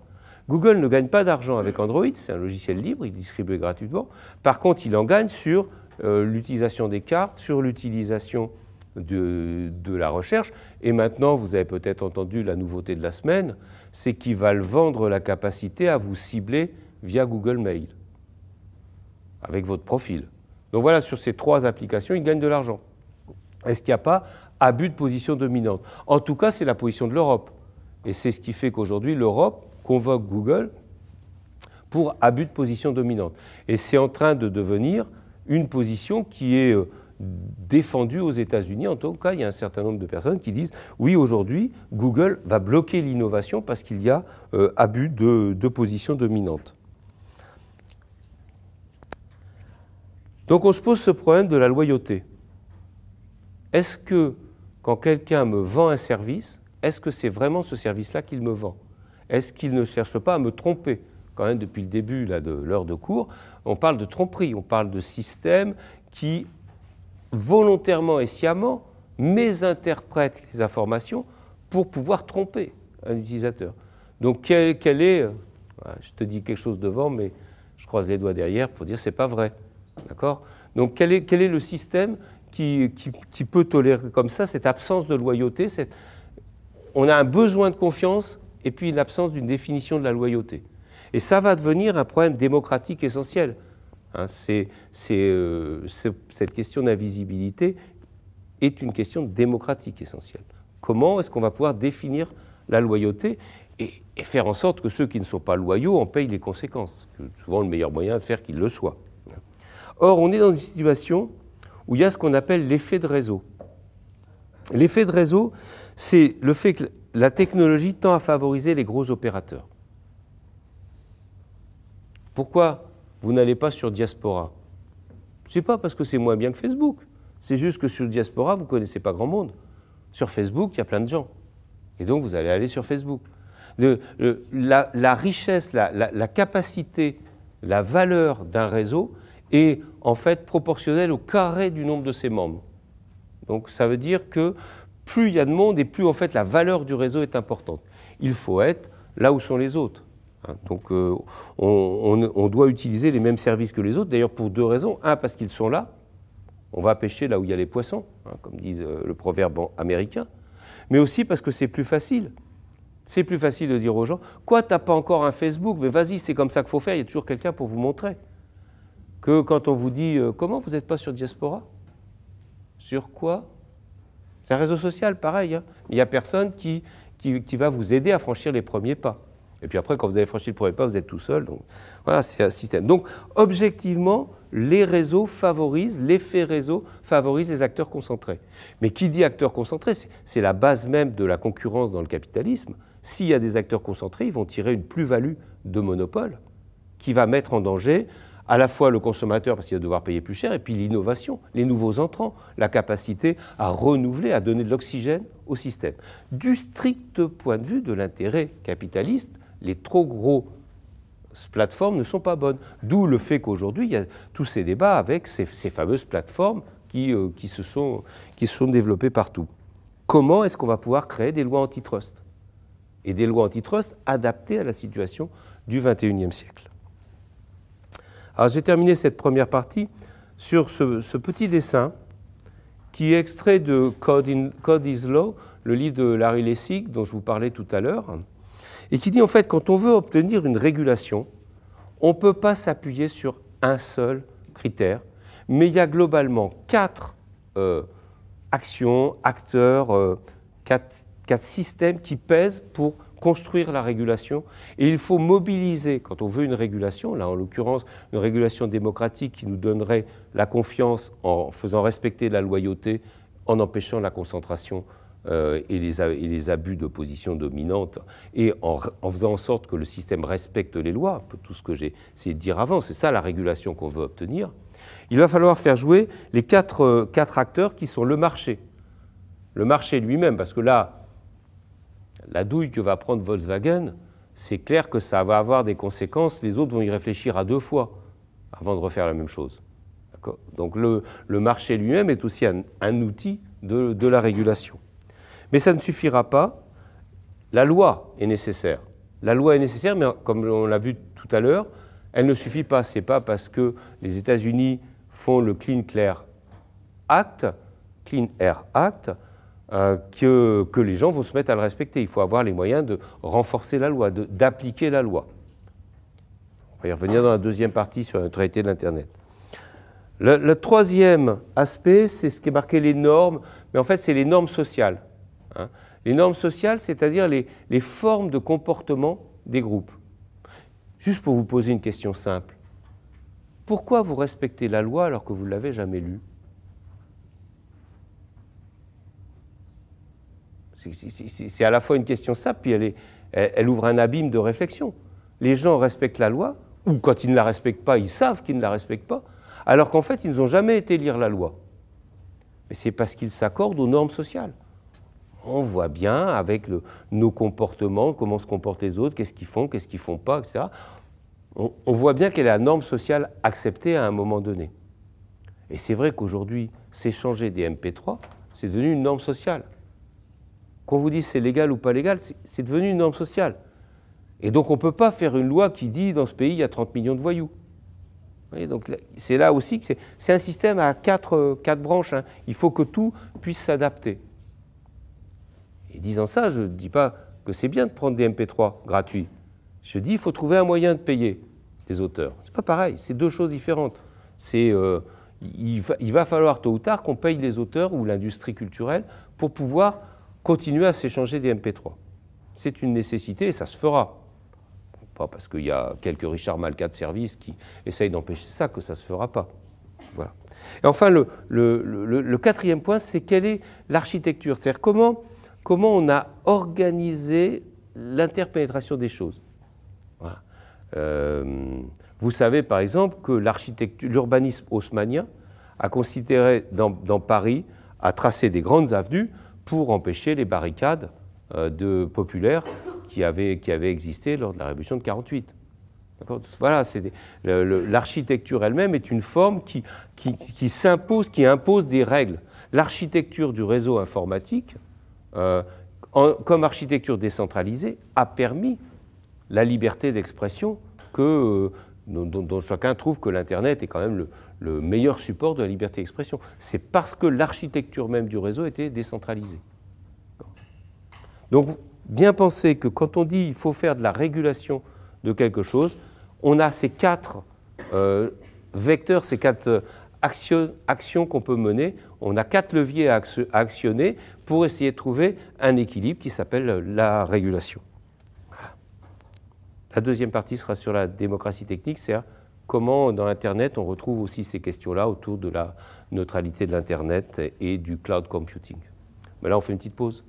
Google ne gagne pas d'argent avec Android, c'est un logiciel libre, il est distribué gratuitement. Par contre, il en gagne sur euh, l'utilisation des cartes, sur l'utilisation de, de, la recherche. Et maintenant, vous avez peut-être entendu la nouveauté de la semaine, c'est qu'il va le vendre la capacité à vous cibler via Google Mail, avec votre profil. Donc voilà, sur ces trois applications, il gagne de l'argent. Est-ce qu'il n'y a pas, abus de position dominante. En tout cas, c'est la position de l'Europe. Et c'est ce qui fait qu'aujourd'hui, l'Europe convoque Google pour abus de position dominante. Et c'est en train de devenir une position qui est euh, défendue aux États-Unis. En tout cas, il y a un certain nombre de personnes qui disent oui, aujourd'hui, Google va bloquer l'innovation parce qu'il y a abus euh, de, position dominante. Donc on se pose ce problème de la loyauté. Est-ce que quand quelqu'un me vend un service, est-ce que c'est vraiment ce service-là qu'il me vend Est-ce qu'il ne cherche pas à me tromper Quand même, depuis le début là, de l'heure de cours, on parle de tromperie, on parle de système qui, volontairement et sciemment, mésinterprète les informations pour pouvoir tromper un utilisateur. Donc, quel, est. Euh, je te dis quelque chose devant, mais je croise les doigts derrière pour dire c'est pas vrai. D'accord Donc, quel est le système qui, peut tolérer comme ça cette absence de loyauté. On a un besoin de confiance et puis l'absence d'une définition de la loyauté. Et ça va devenir un problème démocratique essentiel. Hein. Euh, cette question d'invisibilité est une question démocratique essentielle. Comment est-ce qu'on va pouvoir définir la loyauté et, faire en sorte que ceux qui ne sont pas loyaux en payent les conséquences Souvent, le meilleur moyen de faire qu'ils le soient. Hein. Or, on est dans une situation où il y a ce qu'on appelle l'effet de réseau. L'effet de réseau, c'est le fait que la technologie tend à favoriser les gros opérateurs. Pourquoi vous n'allez pas sur Diaspora n'est pas parce que c'est moins bien que Facebook. C'est juste que sur Diaspora, vous ne connaissez pas grand monde. Sur Facebook, il y a plein de gens. Et donc, vous allez aller sur Facebook. la, richesse, la capacité, la valeur d'un réseau est en fait proportionnel au carré du nombre de ses membres. Donc ça veut dire que plus il y a de monde et plus en fait la valeur du réseau est importante. Il faut être là où sont les autres. Hein. Donc euh, on, doit utiliser les mêmes services que les autres, d'ailleurs pour deux raisons. Un, parce qu'ils sont là, on va pêcher là où il y a les poissons, hein, comme disent euh, le proverbe américain, mais aussi parce que c'est plus facile. C'est plus facile de dire aux gens, quoi, t'as pas encore un Facebook, mais vas-y, c'est comme ça qu'il faut faire, il y a toujours quelqu'un pour vous montrer que quand on vous dit euh, comment vous n'êtes pas sur Diaspora Sur quoi C'est un réseau social, pareil. Hein. Il n'y a personne qui, va vous aider à franchir les premiers pas. Et puis après, quand vous avez franchi le premier pas, vous êtes tout seul. Donc voilà, c'est un système. Donc objectivement, les réseaux favorisent, l'effet réseau favorise les acteurs concentrés. Mais qui dit acteurs concentrés C'est la base même de la concurrence dans le capitalisme. S'il y a des acteurs concentrés, ils vont tirer une plus-value de monopole qui va mettre en danger à la fois le consommateur parce qu'il va devoir payer plus cher, et puis l'innovation, les nouveaux entrants, la capacité à renouveler, à donner de l'oxygène au système. Du strict point de vue de l'intérêt capitaliste, les trop gros plateformes ne sont pas bonnes. D'où le fait qu'aujourd'hui, il y a tous ces débats avec ces, fameuses plateformes euh, qui, se sont, qui se sont développées partout. Comment est-ce qu'on va pouvoir créer des lois antitrust Et des lois antitrust adaptées à la situation du XXIe siècle. Alors j'ai terminé cette première partie sur ce, petit dessin qui est extrait de Code, Code is Law, le livre de Larry Lessig dont je vous parlais tout à l'heure, et qui dit en fait quand on veut obtenir une régulation, on ne peut pas s'appuyer sur un seul critère, mais il y a globalement quatre euh, actions, acteurs, euh, quatre systèmes qui pèsent pour construire la régulation et il faut mobiliser, quand on veut une régulation, là en l'occurrence une régulation démocratique qui nous donnerait la confiance en faisant respecter la loyauté, en empêchant la concentration euh, et, les, et, les, abus de position dominante, et en, faisant en sorte que le système respecte les lois, tout ce que j'ai essayé de dire avant, c'est ça la régulation qu'on veut obtenir, il va falloir faire jouer les quatre, euh, quatre acteurs qui sont le marché. Le marché lui-même, parce que là, la douille que va prendre Volkswagen, c'est clair que ça va avoir des conséquences. Les autres vont y réfléchir à deux fois avant de refaire la même chose. Donc le, marché lui-même est aussi un, outil de, la régulation. Mais ça ne suffira pas. La loi est nécessaire. La loi est nécessaire, mais comme on l'a vu tout à l'heure, elle ne suffit pas. n'est pas parce que les États-Unis font le Clean Act, Clean Air Act, euh, que, les gens vont se mettre à le respecter. Il faut avoir les moyens de renforcer la loi, d'appliquer la loi. On va y revenir dans la deuxième partie sur le traité de l'Internet. Le, troisième aspect, c'est ce qui est marqué les normes, mais en fait, c'est les normes sociales. Hein. Les normes sociales, c'est-à-dire les, les formes de comportement des groupes. Juste pour vous poser une question simple. Pourquoi vous respectez la loi alors que vous ne l'avez jamais lue C'est à la fois une question simple, puis elle, ouvre un abîme de réflexion. Les gens respectent la loi, ou quand ils ne la respectent pas, ils savent qu'ils ne la respectent pas, alors qu'en fait, ils n'ont jamais été lire la loi. Mais c'est parce qu'ils s'accordent aux normes sociales. On voit bien avec nos comportements, comment se comportent les autres, qu'est-ce qu'ils font, qu'est-ce qu'ils font pas, etc. On, on voit bien quelle est la norme sociale acceptée à un moment donné. Et c'est vrai qu'aujourd'hui, s'échanger des MP3, c'est devenu une norme sociale. Qu'on vous dise c'est légal ou pas légal, c'est devenu une norme sociale. Et donc on ne peut pas faire une loi qui dit dans ce pays il y a 30 millions de voyous. voyez, donc c'est là aussi que c'est un système à quatre, euh, branches. Hein. Il faut que tout puisse s'adapter. Et disant ça, je ne dis pas que c'est bien de prendre des MP3 gratuits. Je dis qu'il faut trouver un moyen de payer les auteurs. Ce n'est pas pareil, c'est deux choses différentes. C'est euh, il va falloir tôt ou tard qu'on paye les auteurs ou l'industrie culturelle pour pouvoir continuer à s'échanger des MP3. C'est une nécessité et ça se fera. Pas parce qu'il y a quelques Richard Malka de service qui essayent d'empêcher ça que ça ne se fera pas. Voilà. Et enfin, le, quatrième point, c'est quelle est l'architecture C'est-à-dire comment, comment on a organisé l'interpénétration des choses. Euh, vous savez par exemple que l'urbanisme haussmannien a considéré dans, dans Paris à tracer des grandes avenues pour empêcher les barricades euh, de populaires qui avaient, qui avaient existé lors de la Révolution de 48. Voilà, l'architecture elle-même est une forme qui, qui, qui s'impose, qui impose des règles. L'architecture du réseau informatique, euh, comme architecture décentralisée, a permis la liberté d'expression que euh, dont, chacun trouve que l'internet est quand même le, le meilleur support de la liberté d'expression. C'est parce que l'architecture même du réseau était décentralisée. Donc, bien penser que quand on dit il faut faire de la régulation de quelque chose, on a ces quatre euh, vecteurs, ces quatre euh, actions, actions qu'on peut mener. On a quatre leviers à actionner pour essayer de trouver un équilibre qui s'appelle euh, la régulation. La deuxième partie sera sur la démocratie technique, c'est comment dans l'internet on retrouve aussi ces questions-là autour de la neutralité de l'Internet et du cloud computing. Mais là, on fait une petite pause.